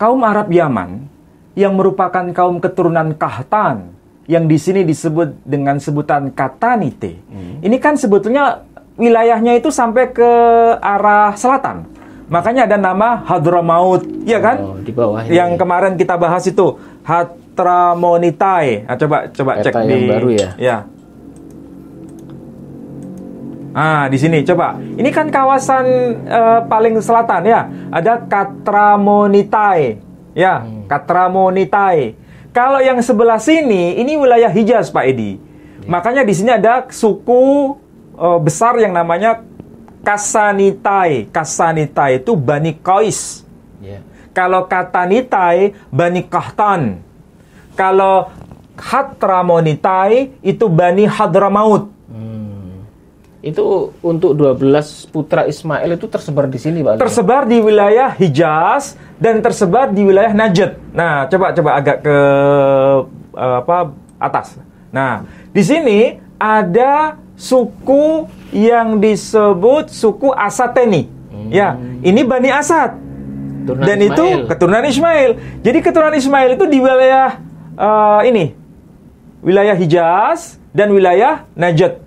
S1: kaum Arab Yaman yang merupakan kaum keturunan Kahtan yang di sini disebut dengan sebutan Katanite. Hmm. Ini kan sebetulnya wilayahnya itu sampai ke arah selatan. Makanya ada nama Hadramaut, ya kan? Oh, di bawah. Yang ya. kemarin kita bahas itu Hadramonitai Nah, coba coba Peta cek yang di baru ya. Ya. Ah, di sini coba. Ini kan kawasan uh, paling selatan ya. Ada Katramonitai Ya, hmm. Katramonitae. Kalau yang sebelah sini, ini wilayah Hijaz, Pak Edi. Ya. Makanya di sini ada suku uh, besar yang namanya Kasanitai. Kasanitai itu Bani Qais. Ya. Kalau Katanitai, Bani Kahtan. Kalau Hadramonitai itu Bani Hadramaut itu untuk 12 putra Ismail itu tersebar di sini Pak. Tersebar di wilayah Hijaz dan tersebar di wilayah Najd. Nah, coba coba agak ke eh, apa atas. Nah, di sini ada suku yang disebut suku Asateni. Hmm. Ya, ini Bani Asad. Keturunan dan Ismail. itu keturunan Ismail. Jadi keturunan Ismail itu di wilayah uh, ini wilayah Hijaz dan wilayah Najd.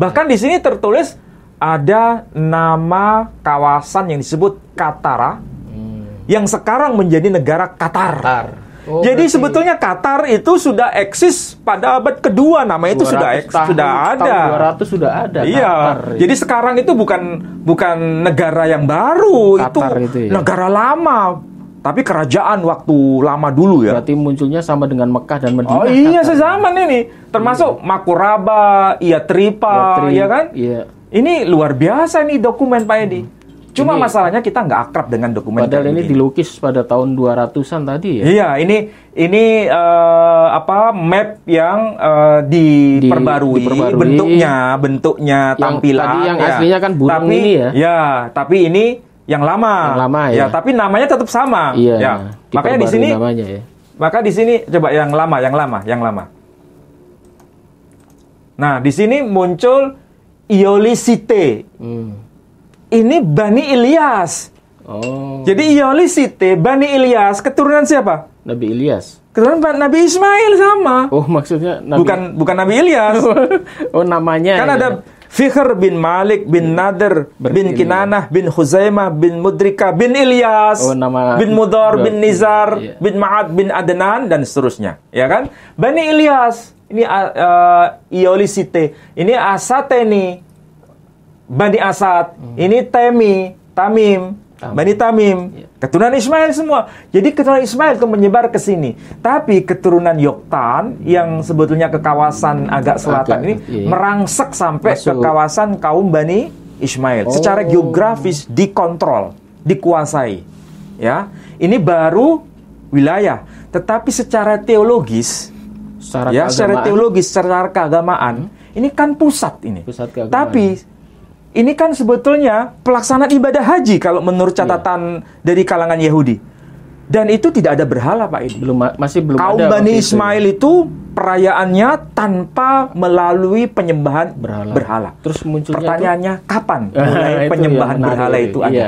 S1: Bahkan di sini tertulis ada nama kawasan yang disebut Katara hmm. yang sekarang menjadi negara Qatar. Qatar. Oh, Jadi berarti... sebetulnya Qatar itu sudah eksis pada abad kedua, nama itu sudah eks, tahun, sudah ada. Tahun 200 sudah ada. Iya. Qatar, ya. Jadi sekarang itu bukan bukan negara yang baru, Qatar itu, itu ya. negara lama. Tapi kerajaan waktu lama dulu ya. Berarti munculnya sama dengan Mekah dan Medina. Oh iya, sezaman ini. Termasuk iya. Makuraba, iya Tripa, Iatri, ya kan? Iya. Ini luar biasa nih dokumen Pak Edi. Hmm. Cuma ini, masalahnya kita nggak akrab dengan dokumen padahal ini, begini. dilukis pada tahun 200-an tadi ya. Iya, ini ini uh, apa map yang uh, diperbarui, diperbarui bentuknya, bentuknya yang, tampilan. Tadi yang ya. aslinya kan burung tapi, ini ya. Ya, tapi ini yang lama. Yang lama ya. ya tapi namanya tetap sama. Iya. Ya. Makanya di sini ya. Maka di sini coba yang lama, yang lama, yang lama. Nah, di sini muncul Iolisite. Hmm. Ini Bani Ilyas. Oh. Jadi Iolisite, Bani Ilyas, keturunan siapa? Nabi Ilyas. Keturunan Nabi Ismail sama. Oh, maksudnya Nabi... bukan bukan Nabi Ilyas. oh, namanya. Kan ya. ada Fihr bin Malik bin hmm. Nadir bin Kinanah bin Huzaimah bin Mudrika bin Ilyas oh, nama bin Mudar bin Nizar iya. bin Ma'ad bin Adnan dan seterusnya ya kan Bani Ilyas ini uh, uh Iolisite ini Asateni Bani Asad hmm. ini Temi Tamim Bani Tamim, ya. keturunan Ismail semua. Jadi keturunan Ismail itu menyebar ke sini. Tapi keturunan Yoktan yang sebetulnya ke kawasan agak selatan agak, ini iya. iya. merangsek sampai Masuk. ke kawasan kaum Bani Ismail. Oh. Secara geografis dikontrol, dikuasai. Ya. Ini baru wilayah, tetapi secara teologis secara ya, secara teologis, secara keagamaan hmm. ini kan pusat ini. Pusat keagamaan. Tapi ini kan sebetulnya pelaksanaan ibadah haji kalau menurut iya. catatan yeah. dari kalangan Yahudi. Dan itu tidak ada berhala Pak ini. Belum masih belum Kaum ada. Bani ya. Ismail itu. perayaannya tanpa melalui penyembahan berhala. berhala. Terus munculnya pertanyaannya itu... kapan mulai penyembahan berhala iya. itu iya. ada?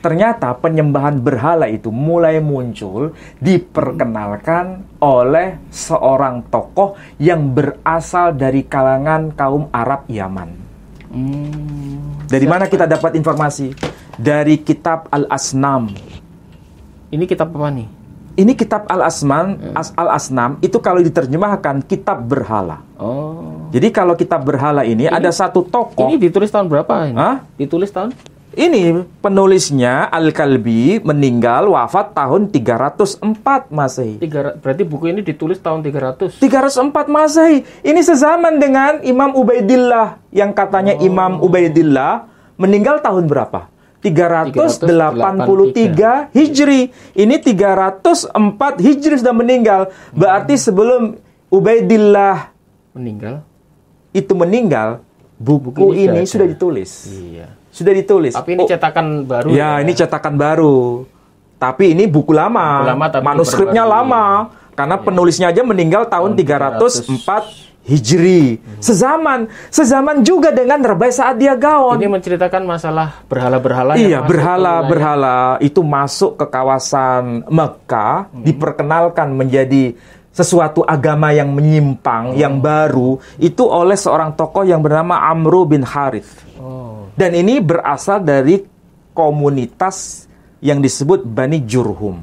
S1: Ternyata penyembahan berhala itu mulai muncul diperkenalkan oleh seorang tokoh yang berasal dari kalangan kaum Arab Yaman. Hmm. Dari mana kita dapat informasi? Dari kitab Al-Asnam. Ini kitab apa nih? Ini kitab Al-Asman, hmm. as Al-Asnam itu kalau diterjemahkan kitab berhala. Oh. Jadi kalau kitab berhala ini, ini ada satu tokoh. Ini ditulis tahun berapa ini? Hah? Ditulis tahun ini penulisnya Al-Kalbi meninggal wafat tahun 304 Masehi. Tiga, berarti buku ini ditulis tahun 300. 304 Masehi. Ini sezaman dengan Imam Ubaidillah yang katanya oh. Imam Ubaidillah meninggal tahun berapa? 383 Hijri. Ini 304 Hijri sudah meninggal. Hmm. Berarti sebelum Ubaidillah meninggal itu meninggal, buku, buku ini, ini sudah ditulis. Iya sudah ditulis. Tapi ini oh, cetakan baru. Ya, ya, ini cetakan baru. Tapi ini buku lama. Buku lama tapi Manuskripnya lama. Karena ya. penulisnya aja meninggal tahun, tahun 304 Hijri. Hmm. Sezaman, sezaman juga dengan Rebai saat dia gaon. Ini menceritakan masalah berhala-berhala. Ya, iya, berhala-berhala itu masuk ke kawasan Mekah, hmm. diperkenalkan menjadi sesuatu agama yang menyimpang, hmm. yang baru, itu oleh seorang tokoh yang bernama Amru bin Harith. Oh. Dan ini berasal dari komunitas yang disebut Bani Jurhum.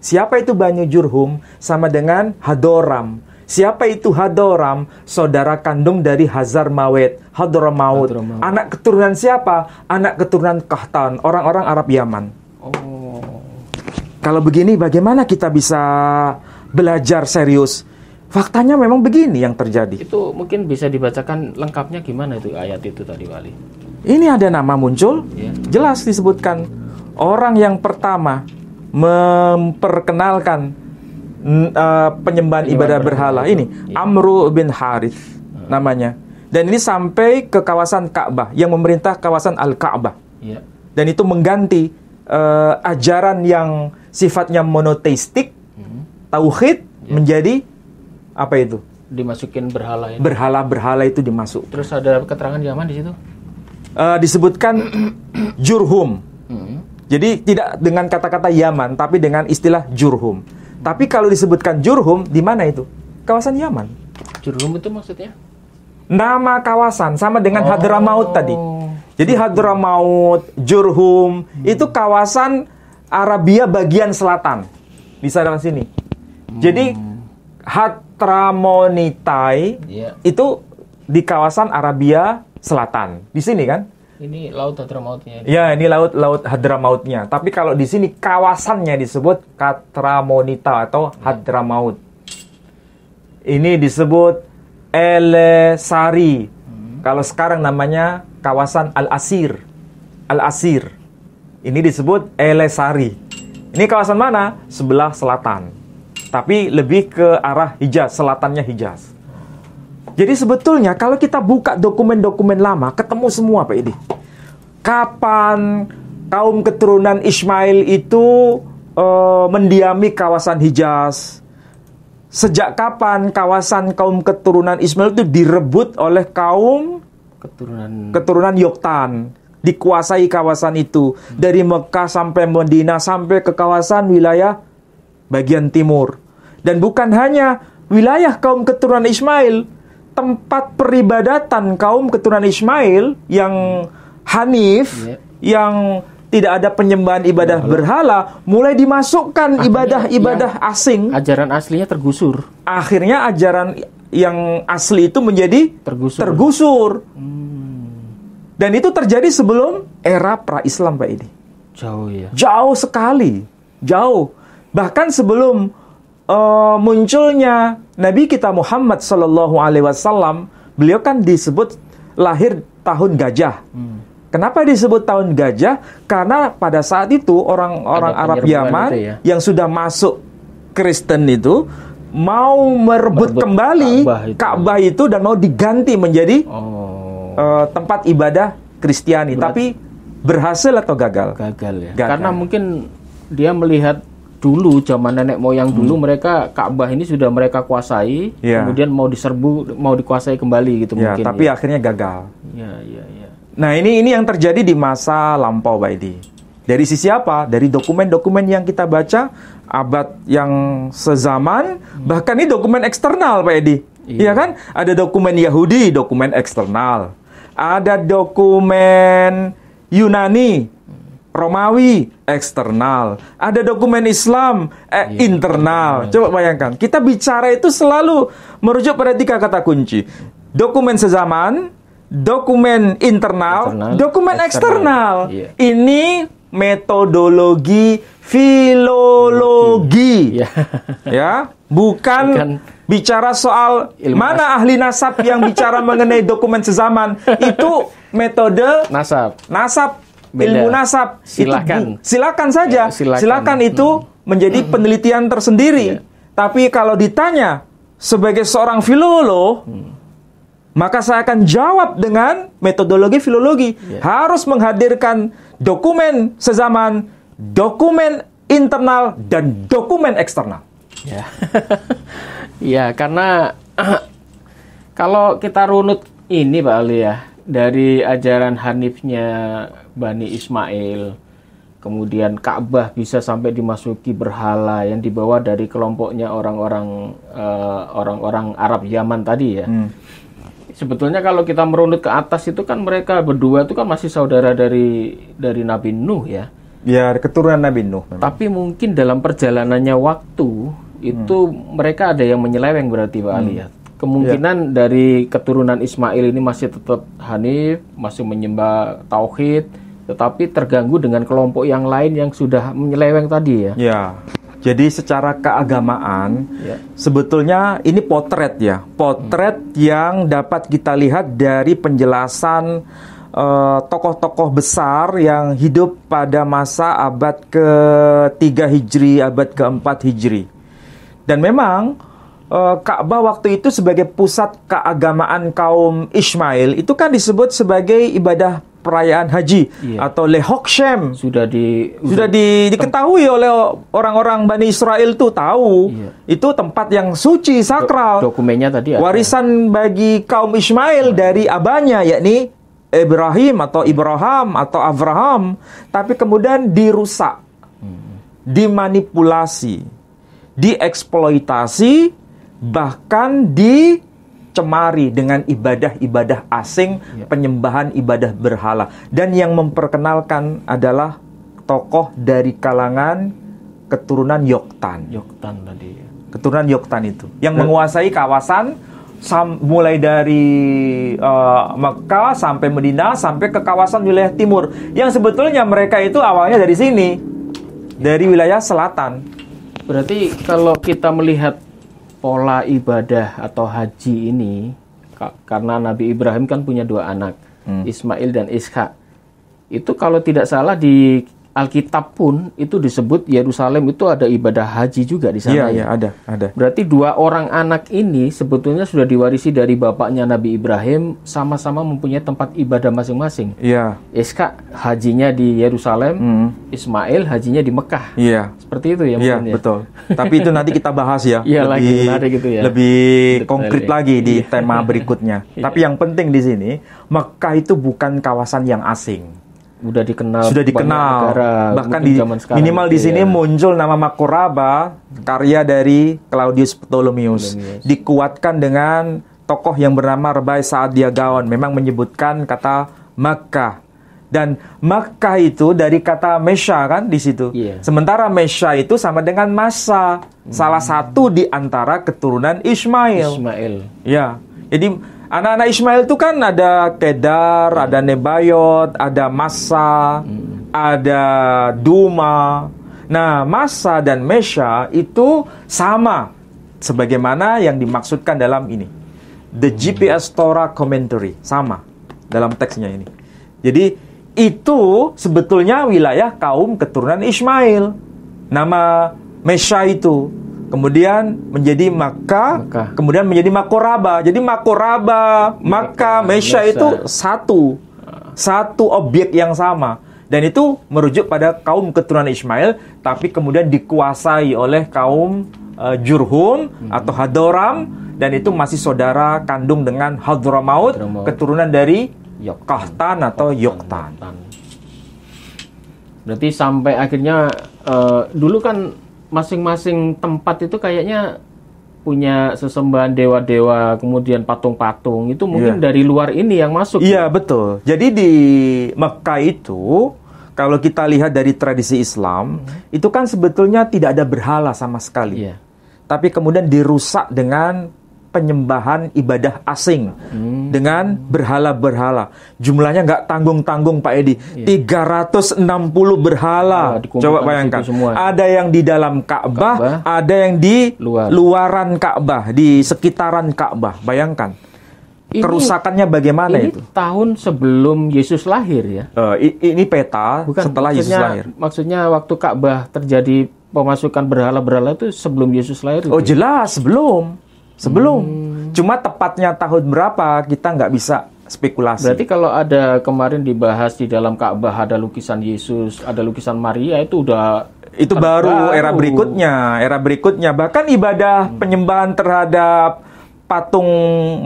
S1: Siapa itu Bani Jurhum? Sama dengan Hadoram. Siapa itu Hadoram? Saudara kandung dari Hazar Mawet, Hadoram Maut. Anak keturunan siapa? Anak keturunan Kahtan, orang-orang Arab Yaman.
S2: Oh.
S1: Kalau begini bagaimana kita bisa belajar serius? Faktanya memang begini yang terjadi.
S2: Itu mungkin bisa dibacakan lengkapnya
S1: gimana itu ayat itu tadi Wali? Ini ada nama muncul, yeah. jelas disebutkan orang yang pertama memperkenalkan uh, penyembahan, penyembahan ibadah berhala, berhala. ini yeah. Amru bin Harith hmm. namanya. Dan ini sampai ke kawasan Ka'bah yang memerintah kawasan Al-Ka'bah. Yeah. Dan itu mengganti uh, ajaran yang sifatnya monoteistik,
S2: hmm.
S1: tauhid iya. menjadi apa itu? Dimasukin berhala ini. Berhala-berhala itu dimasuk. Terus ada keterangan zaman di situ? Uh, disebutkan jurhum. Hmm. Jadi tidak dengan kata-kata Yaman, tapi dengan istilah jurhum. Hmm. Tapi kalau disebutkan jurhum, di mana itu? Kawasan Yaman. Jurhum itu maksudnya? Nama kawasan sama dengan oh. Hadramaut tadi. Jadi Hadramaut, Jurhum hmm. itu kawasan Arabia bagian selatan di sana sini. Hmm. Jadi Hatramonitai iya. yeah. itu di kawasan Arabia Selatan. Di sini kan?
S2: Ini laut Hadramautnya.
S1: Ya, ini laut laut Hadramautnya. Tapi kalau di sini kawasannya disebut Katramonita atau iya. Hadramaut. Ini disebut Elesari. Hmm. Kalau sekarang namanya kawasan Al Asir. Al Asir. Ini disebut Elesari. Ini kawasan mana? Sebelah selatan tapi lebih ke arah Hijaz, selatannya Hijaz. Jadi sebetulnya kalau kita buka dokumen-dokumen lama, ketemu semua Pak ini. Kapan kaum keturunan Ismail itu e, mendiami kawasan Hijaz? Sejak kapan kawasan kaum keturunan Ismail itu direbut oleh kaum keturunan keturunan Yoktan? dikuasai kawasan itu hmm. dari Mekah sampai Medina sampai ke kawasan wilayah bagian timur. Dan bukan hanya wilayah kaum keturunan Ismail, tempat peribadatan kaum keturunan Ismail yang hanif, yeah. yang tidak ada penyembahan ibadah berhala, mulai dimasukkan ibadah-ibadah asing. Ajaran aslinya tergusur. Akhirnya ajaran yang asli itu menjadi tergusur. tergusur. Hmm. Dan itu terjadi sebelum era pra-Islam Pak ini. Jauh ya. Jauh sekali. Jauh. Bahkan sebelum uh, munculnya Nabi kita Muhammad Sallallahu Alaihi Wasallam, beliau kan disebut lahir tahun gajah. Hmm. Kenapa disebut tahun gajah? Karena pada saat itu orang-orang Arab Yaman ya. yang sudah masuk Kristen itu mau merebut, merebut kembali Ka'bah itu. Ka itu dan mau diganti menjadi oh. uh, tempat ibadah Kristiani. Tapi berhasil atau gagal? Gagal ya. Gagal. Karena mungkin dia melihat dulu zaman nenek moyang dulu hmm. mereka Ka'bah ini sudah mereka kuasai, ya. kemudian mau diserbu, mau dikuasai kembali gitu ya, mungkin. Tapi ya. akhirnya gagal.
S2: Ya, ya, ya.
S1: Nah ini ini yang terjadi di masa lampau, Pak Edi. Dari sisi apa? Dari dokumen-dokumen yang kita baca abad yang sezaman, hmm. bahkan ini dokumen eksternal, Pak Edi. Iya. iya kan? Ada dokumen Yahudi, dokumen eksternal. Ada dokumen Yunani, Romawi eksternal, ada dokumen Islam eh, yeah. internal. Iya. Coba bayangkan, kita bicara itu selalu merujuk pada tiga kata kunci: dokumen sezaman, dokumen internal, internal dokumen eksternal. Yeah. Ini metodologi filologi, yeah. ya, bukan, bukan bicara soal Ilmu mana ahli nasab yang bicara mengenai dokumen sezaman itu metode nasab. Nasab Beda. ilmu nasab silakan itu, silakan saja ya, silakan. silakan itu hmm. menjadi hmm. penelitian tersendiri ya. tapi kalau ditanya sebagai seorang filolog hmm. maka saya akan jawab dengan metodologi filologi ya. harus menghadirkan dokumen sezaman dokumen internal dan dokumen eksternal ya ya karena kalau kita runut ini Pak
S2: Ali ya dari ajaran Hanifnya Bani Ismail, kemudian Ka'bah bisa sampai dimasuki berhala yang dibawa dari kelompoknya orang-orang uh, orang-orang Arab Yaman tadi ya. Hmm. Sebetulnya kalau kita merunut ke atas itu kan mereka berdua itu kan masih saudara dari dari Nabi Nuh ya.
S1: Ya, keturunan Nabi Nuh. Memang.
S2: Tapi mungkin dalam perjalanannya waktu itu hmm. mereka ada yang menyeleweng berarti Pak hmm. Ali ya kemungkinan ya. dari keturunan Ismail ini masih tetap hanif, masih menyembah tauhid, tetapi terganggu dengan kelompok yang lain yang sudah menyeleweng tadi ya.
S1: Ya. Jadi secara keagamaan ya. sebetulnya ini potret ya, potret hmm. yang dapat kita lihat dari penjelasan eh, tokoh-tokoh uh, tokoh -tokoh besar yang hidup pada masa abad ke-3 Hijri, abad ke-4 Hijri. Dan memang Eh, Ka'bah waktu itu sebagai pusat keagamaan kaum Ismail itu kan disebut sebagai ibadah perayaan haji iya. atau lehokshem sudah di sudah di, diketahui oleh orang-orang Bani Israel tuh tahu iya. itu tempat yang suci sakral Do dokumennya tadi ada. warisan bagi kaum Ismail nah. dari abahnya yakni Ibrahim atau Ibrahim atau Abraham tapi kemudian dirusak hmm. dimanipulasi dieksploitasi bahkan dicemari dengan ibadah-ibadah asing, ya. penyembahan ibadah berhala. Dan yang memperkenalkan adalah tokoh dari kalangan keturunan Yoktan. Yoktan tadi. Keturunan Yoktan itu yang menguasai kawasan sam, mulai dari uh, Mekah sampai Medina sampai ke kawasan wilayah timur yang sebetulnya mereka itu awalnya dari sini ya. dari wilayah selatan. Berarti kalau kita melihat
S2: pola ibadah atau haji ini karena Nabi Ibrahim kan punya dua anak, hmm. Ismail dan Ishak. Itu kalau tidak salah di Alkitab pun itu disebut Yerusalem itu ada ibadah haji juga di sana. Iya, ya? Iya, ada, ada. Berarti dua orang anak ini sebetulnya sudah diwarisi dari bapaknya Nabi Ibrahim, sama-sama mempunyai tempat ibadah masing-masing. Iya. Iska hajinya di Yerusalem, mm. Ismail hajinya di Mekah. Iya. Seperti itu ya Iya, ya. betul.
S1: Tapi itu nanti kita bahas ya. Iya, lagi menarik gitu ya. Lebih Detail konkret ya. lagi di iya. tema berikutnya. Iya. Tapi yang penting di sini, Mekah itu bukan kawasan yang asing udah dikenal sudah dikenal negara, bahkan di minimal di iya. sini ya. muncul nama Makuraba karya dari Claudius Ptolemyus dikuatkan dengan tokoh yang bernama Rebai dia gaon memang menyebutkan kata Makkah dan Makkah itu dari kata Mesha kan di situ yeah. sementara Mesha itu sama dengan masa hmm. salah satu di antara keturunan Ismail Ismail ya jadi Anak-anak Ismail itu kan ada Kedar, ada Nebayot, ada Masa, hmm. ada Duma. Nah, Masa dan Mesha itu sama sebagaimana yang dimaksudkan dalam ini. The hmm. GPS Torah Commentary sama dalam teksnya ini. Jadi itu sebetulnya wilayah kaum keturunan Ismail. Nama Mesha itu kemudian menjadi maka, maka. kemudian menjadi makoraba. Jadi makoraba, maka, maka mesya itu satu, satu objek yang sama. Dan itu merujuk pada kaum keturunan Ismail, tapi kemudian dikuasai oleh kaum uh, Jurhum hmm. atau Hadoram, dan itu masih saudara kandung dengan Hadramaut, keturunan dari Kahtan atau Yoktan. Berarti sampai
S2: akhirnya uh, dulu kan masing-masing tempat itu kayaknya punya sesembahan dewa-dewa, kemudian patung-patung itu mungkin yeah. dari luar ini yang
S1: masuk. Iya yeah, betul. Jadi di Mekah itu kalau kita lihat dari tradisi Islam hmm. itu kan sebetulnya tidak ada berhala sama sekali. Yeah. Tapi kemudian dirusak dengan penyembahan ibadah asing hmm. dengan berhala-berhala. Jumlahnya nggak tanggung-tanggung Pak Edi. Iya. 360 berhala. Oh, Coba bayangkan. Semua. Ada yang di dalam Ka'bah, Ka ada yang di Luar. luaran Ka'bah, di sekitaran Ka'bah. Bayangkan. Ini, kerusakannya bagaimana ini itu? tahun sebelum Yesus lahir ya. Uh, ini peta Bukan, setelah Yesus lahir. Maksudnya waktu Ka'bah terjadi pemasukan berhala-berhala itu sebelum Yesus lahir. Oh, ya? jelas sebelum sebelum. Hmm. Cuma tepatnya tahun berapa kita nggak bisa
S2: spekulasi. Berarti kalau ada kemarin dibahas di dalam Ka'bah ada lukisan Yesus, ada lukisan Maria
S1: itu udah itu baru era berikutnya, era berikutnya bahkan ibadah hmm. penyembahan terhadap patung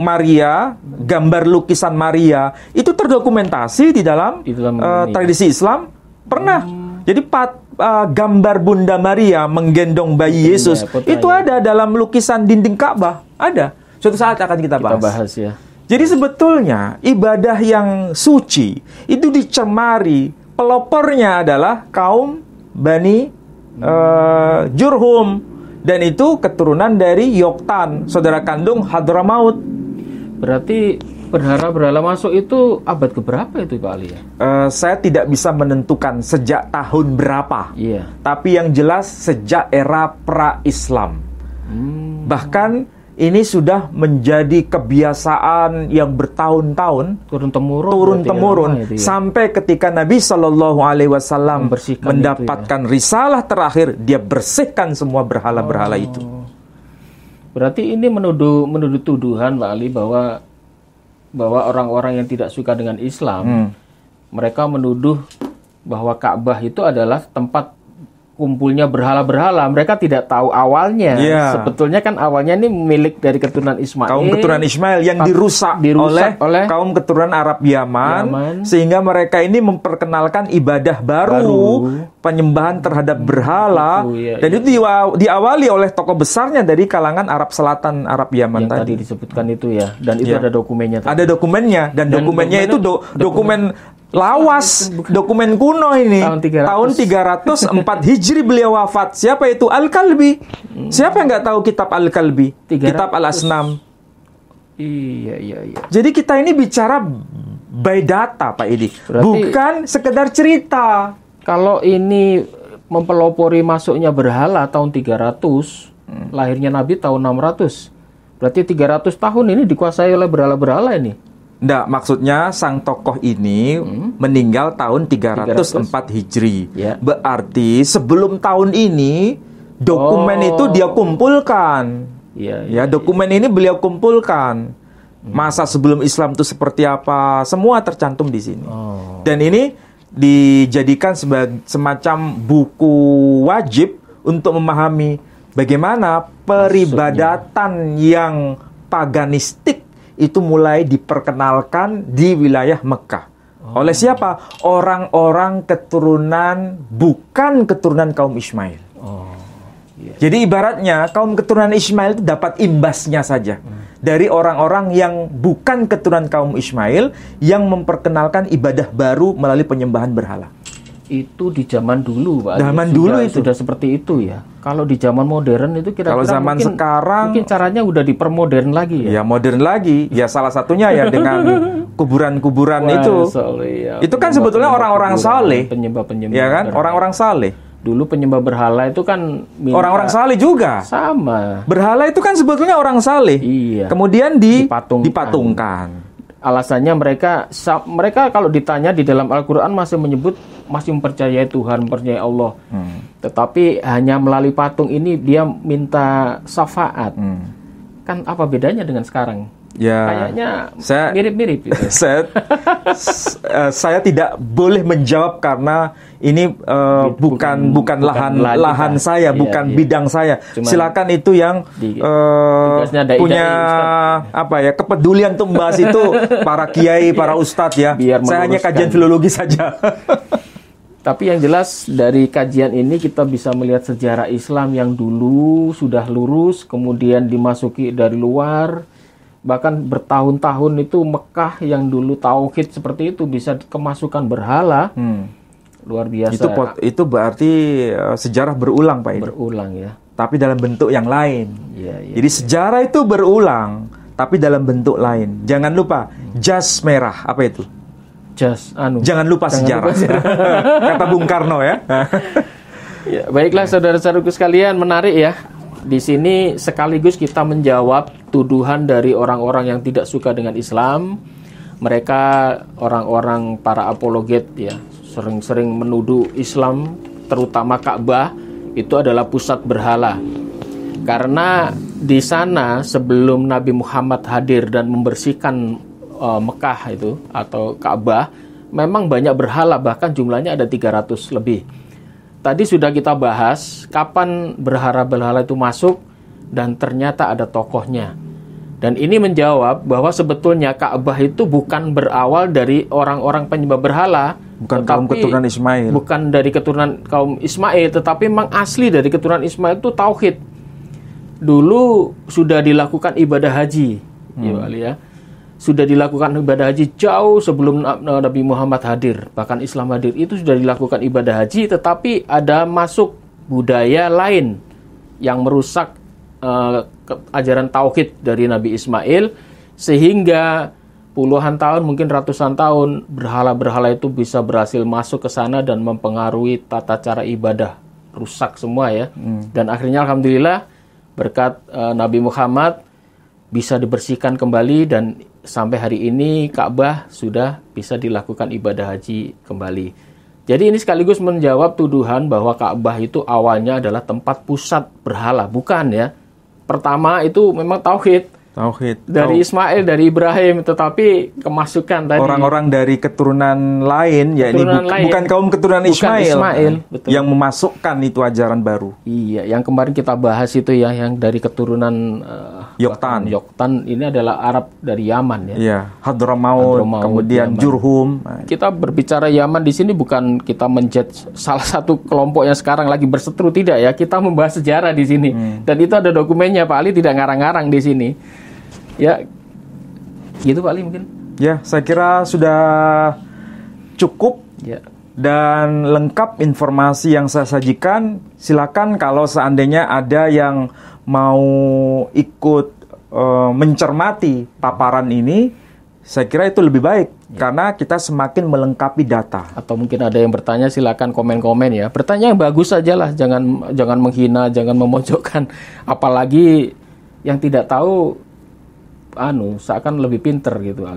S1: Maria, gambar lukisan Maria itu terdokumentasi di dalam, di dalam uh, tradisi Islam pernah. Hmm. Jadi pat uh, gambar Bunda Maria menggendong bayi iya, Yesus ya, itu ada dalam lukisan dinding Ka'bah ada suatu saat akan kita bahas, kita bahas ya. jadi sebetulnya ibadah yang suci itu dicemari pelopornya adalah kaum Bani hmm. uh, Jurhum dan itu keturunan dari Yoktan saudara kandung Hadramaut berarti berharap berhala masuk itu abad keberapa itu Pak Ali ya? Uh, saya tidak bisa menentukan sejak tahun berapa. Iya. Yeah. Tapi yang jelas sejak era pra-Islam. Hmm. Bahkan ini sudah menjadi kebiasaan yang bertahun-tahun turun temurun turun temurun ya, ya. sampai ketika Nabi Shallallahu Alaihi Wasallam ya. mendapatkan ya. risalah terakhir dia bersihkan semua berhala-berhala oh. itu berarti ini menuduh menuduh tuduhan Pak Ali bahwa bahwa orang-orang yang
S2: tidak suka dengan Islam hmm. mereka menuduh bahwa Ka'bah itu adalah tempat kumpulnya berhala-berhala, mereka tidak tahu awalnya. Yeah. Sebetulnya kan
S1: awalnya ini milik dari keturunan Ismail. Kaum keturunan Ismail yang dirusak, dirusak oleh, oleh kaum keturunan Arab Yaman, Yaman sehingga mereka ini memperkenalkan ibadah baru, baru. penyembahan terhadap berhala gitu, iya, dan iya. itu diawali oleh tokoh besarnya dari kalangan Arab Selatan Arab Yaman yang tadi. tadi disebutkan itu ya dan itu yeah. ada dokumennya. Tadi. Ada dokumennya dan, dan dokumennya, dokumennya itu do, dokumen, dokumen Lawas, dokumen kuno ini. Tahun 300. Tahun 304 Hijri beliau wafat. Siapa itu? Al-Kalbi. Siapa yang nggak tahu kitab Al-Kalbi? Kitab Al-Asnam. Iya, iya, iya. Jadi kita ini bicara by data, Pak Idi. Berarti, Bukan sekedar cerita. Kalau ini
S2: mempelopori masuknya berhala tahun 300, hmm. lahirnya Nabi tahun 600. Berarti 300 tahun ini dikuasai oleh berhala-berhala ini.
S1: Nggak, maksudnya sang tokoh ini hmm. meninggal tahun 304 300? Hijri. Ya. Berarti sebelum tahun ini dokumen oh. itu dia kumpulkan. Iya, iya, ya, ya, ya dokumen ya. ini beliau kumpulkan. Hmm. Masa sebelum Islam itu seperti apa? Semua tercantum di sini. Oh. Dan ini dijadikan sebagai semacam buku wajib untuk memahami bagaimana peribadatan Maksudnya. yang paganistik itu mulai diperkenalkan di wilayah Mekah. Oh. Oleh siapa? Orang-orang keturunan bukan keturunan kaum Ismail. Oh. Yeah. Jadi ibaratnya kaum keturunan Ismail itu dapat imbasnya saja hmm. dari orang-orang yang bukan keturunan kaum Ismail yang memperkenalkan ibadah baru melalui penyembahan berhala. Itu di zaman dulu, Pak. Zaman sudah, dulu itu sudah
S2: seperti itu ya. Kalau di zaman modern itu kira-kira Kalau zaman mungkin,
S1: sekarang mungkin caranya udah dipermodern lagi ya. Ya modern lagi. Ya salah satunya ya dengan kuburan-kuburan itu. ya. Itu kan sebetulnya orang-orang saleh. Penyembah-penyembah. Ya kan? Orang-orang saleh dulu penyembah berhala itu kan orang-orang saleh juga sama berhala itu kan
S2: sebetulnya orang saleh iya kemudian di, dipatungkan, dipatungkan. alasannya mereka mereka kalau ditanya di dalam Al-Qur'an masih menyebut masih mempercayai Tuhan mempercayai Allah hmm. Tetapi hanya melalui patung ini dia minta syafaat. Hmm. Kan apa bedanya dengan sekarang?
S1: Ya, kayaknya saya, mirip-mirip. Gitu. saya, uh, saya tidak boleh menjawab karena ini uh, bukan, bukan bukan lahan lagi, lahan kan? saya, iya, bukan iya. bidang saya. Cuman Silakan itu yang di, uh, punya apa ya kepedulian untuk membahas itu para kiai, para ustadz ya. saya hanya kajian filologi saja. Tapi yang jelas dari
S2: kajian ini kita bisa melihat sejarah Islam yang dulu sudah lurus, kemudian dimasuki dari luar, bahkan bertahun-tahun itu Mekah yang dulu tauhid seperti itu bisa kemasukan berhala. Hmm. Luar biasa. Itu
S1: itu berarti eh, sejarah berulang, Pak. Ini. Berulang ya. Tapi dalam bentuk yang lain. Ya, ya, Jadi ya. sejarah itu berulang, tapi dalam bentuk lain. Jangan lupa jas merah apa itu? Just, anu. Jangan lupa jangan sejarah. Lupa sejarah. Kata Bung Karno ya.
S2: ya baiklah saudara-saudaraku sekalian, menarik ya. Di sini sekaligus kita menjawab tuduhan dari orang-orang yang tidak suka dengan Islam. Mereka orang-orang para apologet ya, sering-sering menuduh Islam terutama Ka'bah itu adalah pusat berhala. Karena di sana sebelum Nabi Muhammad hadir dan membersihkan uh, Mekah itu atau Ka'bah memang banyak berhala bahkan jumlahnya ada 300 lebih. Tadi sudah kita bahas kapan berhala-berhala itu masuk dan ternyata ada tokohnya. Dan ini menjawab bahwa sebetulnya Ka'bah itu bukan berawal dari orang-orang penyembah berhala, bukan kaum keturunan Ismail. Bukan dari keturunan kaum Ismail, tetapi memang asli dari keturunan Ismail itu tauhid. Dulu sudah dilakukan ibadah haji, ya hmm. ya, ya sudah dilakukan ibadah haji jauh sebelum eh, Nabi Muhammad hadir. Bahkan Islam hadir itu sudah dilakukan ibadah haji tetapi ada masuk budaya lain yang merusak uh, ajaran tauhid dari Nabi Ismail sehingga puluhan tahun mungkin ratusan tahun berhala-berhala itu bisa berhasil masuk ke sana dan mempengaruhi tata cara ibadah rusak semua ya. Hmm. Dan akhirnya alhamdulillah berkat uh, Nabi Muhammad bisa dibersihkan kembali dan sampai hari ini Ka'bah sudah bisa dilakukan ibadah haji kembali. Jadi ini sekaligus menjawab tuduhan bahwa Ka'bah itu awalnya adalah tempat pusat berhala, bukan ya. Pertama itu memang tauhid, Tauhid. Dari Ismail, dari Ibrahim, tetapi kemasukan tadi. Orang-orang
S1: dari keturunan lain, ya keturunan ini bu lain. bukan kaum keturunan bukan Ismail, Ismail kan? betul. yang memasukkan itu ajaran baru. Iya, yang kemarin kita bahas itu ya, yang dari keturunan
S2: uh, Yoktan. Yoktan ini adalah Arab dari Yaman ya. Iya, Hadramaut, Hadramaut kemudian Yaman. Jurhum. Kita berbicara Yaman di sini bukan kita menjudge salah satu kelompok yang sekarang lagi berseteru tidak ya, kita membahas sejarah di sini. Hmm. Dan itu ada dokumennya Pak Ali tidak
S1: ngarang-ngarang di sini ya gitu Pak Ali mungkin ya saya kira sudah cukup ya dan lengkap informasi yang saya sajikan. Silakan kalau seandainya ada yang mau ikut eh, mencermati paparan ini, saya kira itu lebih baik ya. karena kita semakin melengkapi data. Atau mungkin ada yang bertanya, silakan komen-komen ya. Bertanya
S2: yang bagus lah, jangan jangan menghina, jangan memojokkan. Apalagi yang tidak tahu anu seakan lebih pinter gitu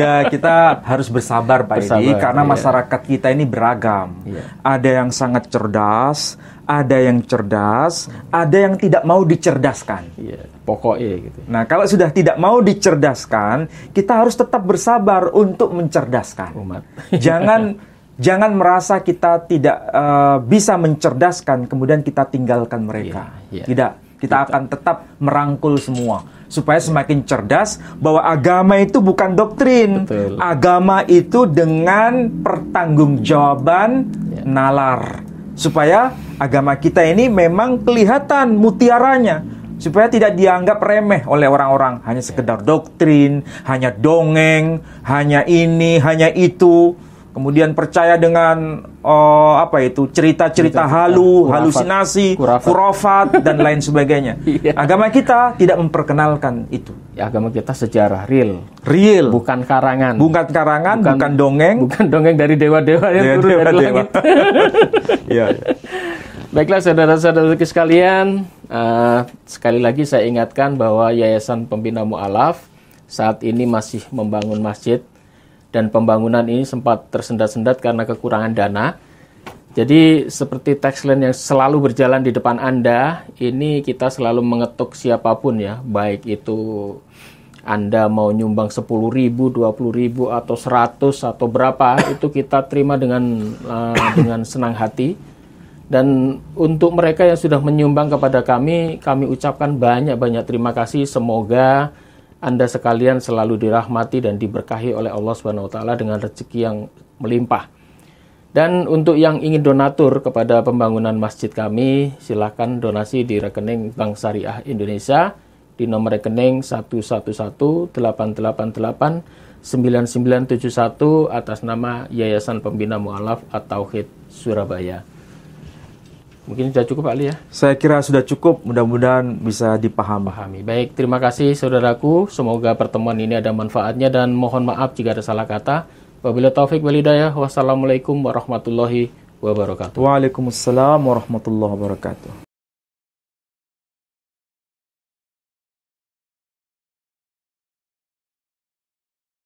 S1: ya kita harus bersabar Pak bersabar, Edi karena iya. masyarakat kita ini beragam iya. ada yang sangat cerdas ada yang cerdas ada yang tidak mau dicerdaskan iya. pokoknya gitu nah kalau sudah tidak mau dicerdaskan kita harus tetap bersabar untuk mencerdaskan umat jangan jangan merasa kita tidak uh, bisa mencerdaskan kemudian kita tinggalkan mereka iya, iya. tidak kita akan tetap merangkul semua supaya semakin cerdas bahwa agama itu bukan doktrin. Betul. Agama itu dengan pertanggungjawaban yeah. nalar. Supaya agama kita ini memang kelihatan mutiaranya supaya tidak dianggap remeh oleh orang-orang hanya sekedar doktrin, hanya dongeng, hanya ini, hanya itu kemudian percaya dengan uh, apa itu cerita-cerita halu, kurafat, halusinasi, kurafat, kurafat dan lain sebagainya. yeah. Agama kita tidak memperkenalkan itu. Ya, agama kita sejarah real, real, bukan karangan, bukan karangan, bukan, bukan dongeng, bukan dongeng dari dewa-dewa yang iya, turun dewa, dari langit.
S2: yeah. Iya. Baiklah saudara saudara sekalian, uh, sekali lagi saya ingatkan bahwa Yayasan Pembina Mu'alaf saat ini masih membangun masjid dan pembangunan ini sempat tersendat-sendat karena kekurangan dana. Jadi seperti text line yang selalu berjalan di depan Anda, ini kita selalu mengetuk siapapun ya, baik itu Anda mau nyumbang 10 ribu, 20 ribu, atau 100, atau berapa, itu kita terima dengan uh, dengan senang hati. Dan untuk mereka yang sudah menyumbang kepada kami, kami ucapkan banyak-banyak terima kasih. Semoga anda sekalian selalu dirahmati dan diberkahi oleh Allah Subhanahu wa taala dengan rezeki yang melimpah. Dan untuk yang ingin donatur kepada pembangunan masjid kami, silakan donasi di rekening Bank Syariah Indonesia di nomor rekening 1118889971 atas nama Yayasan Pembina Mualaf atau Tauhid
S1: Surabaya.
S2: Mungkin sudah cukup Pak Ali ya?
S1: Saya kira sudah cukup, mudah-mudahan bisa dipahami. Pahami.
S2: Baik, terima kasih saudaraku. Semoga pertemuan ini ada manfaatnya dan mohon maaf jika ada salah kata. Wabila taufik walidayah. Wassalamualaikum warahmatullahi
S1: wabarakatuh. Waalaikumsalam warahmatullahi wabarakatuh.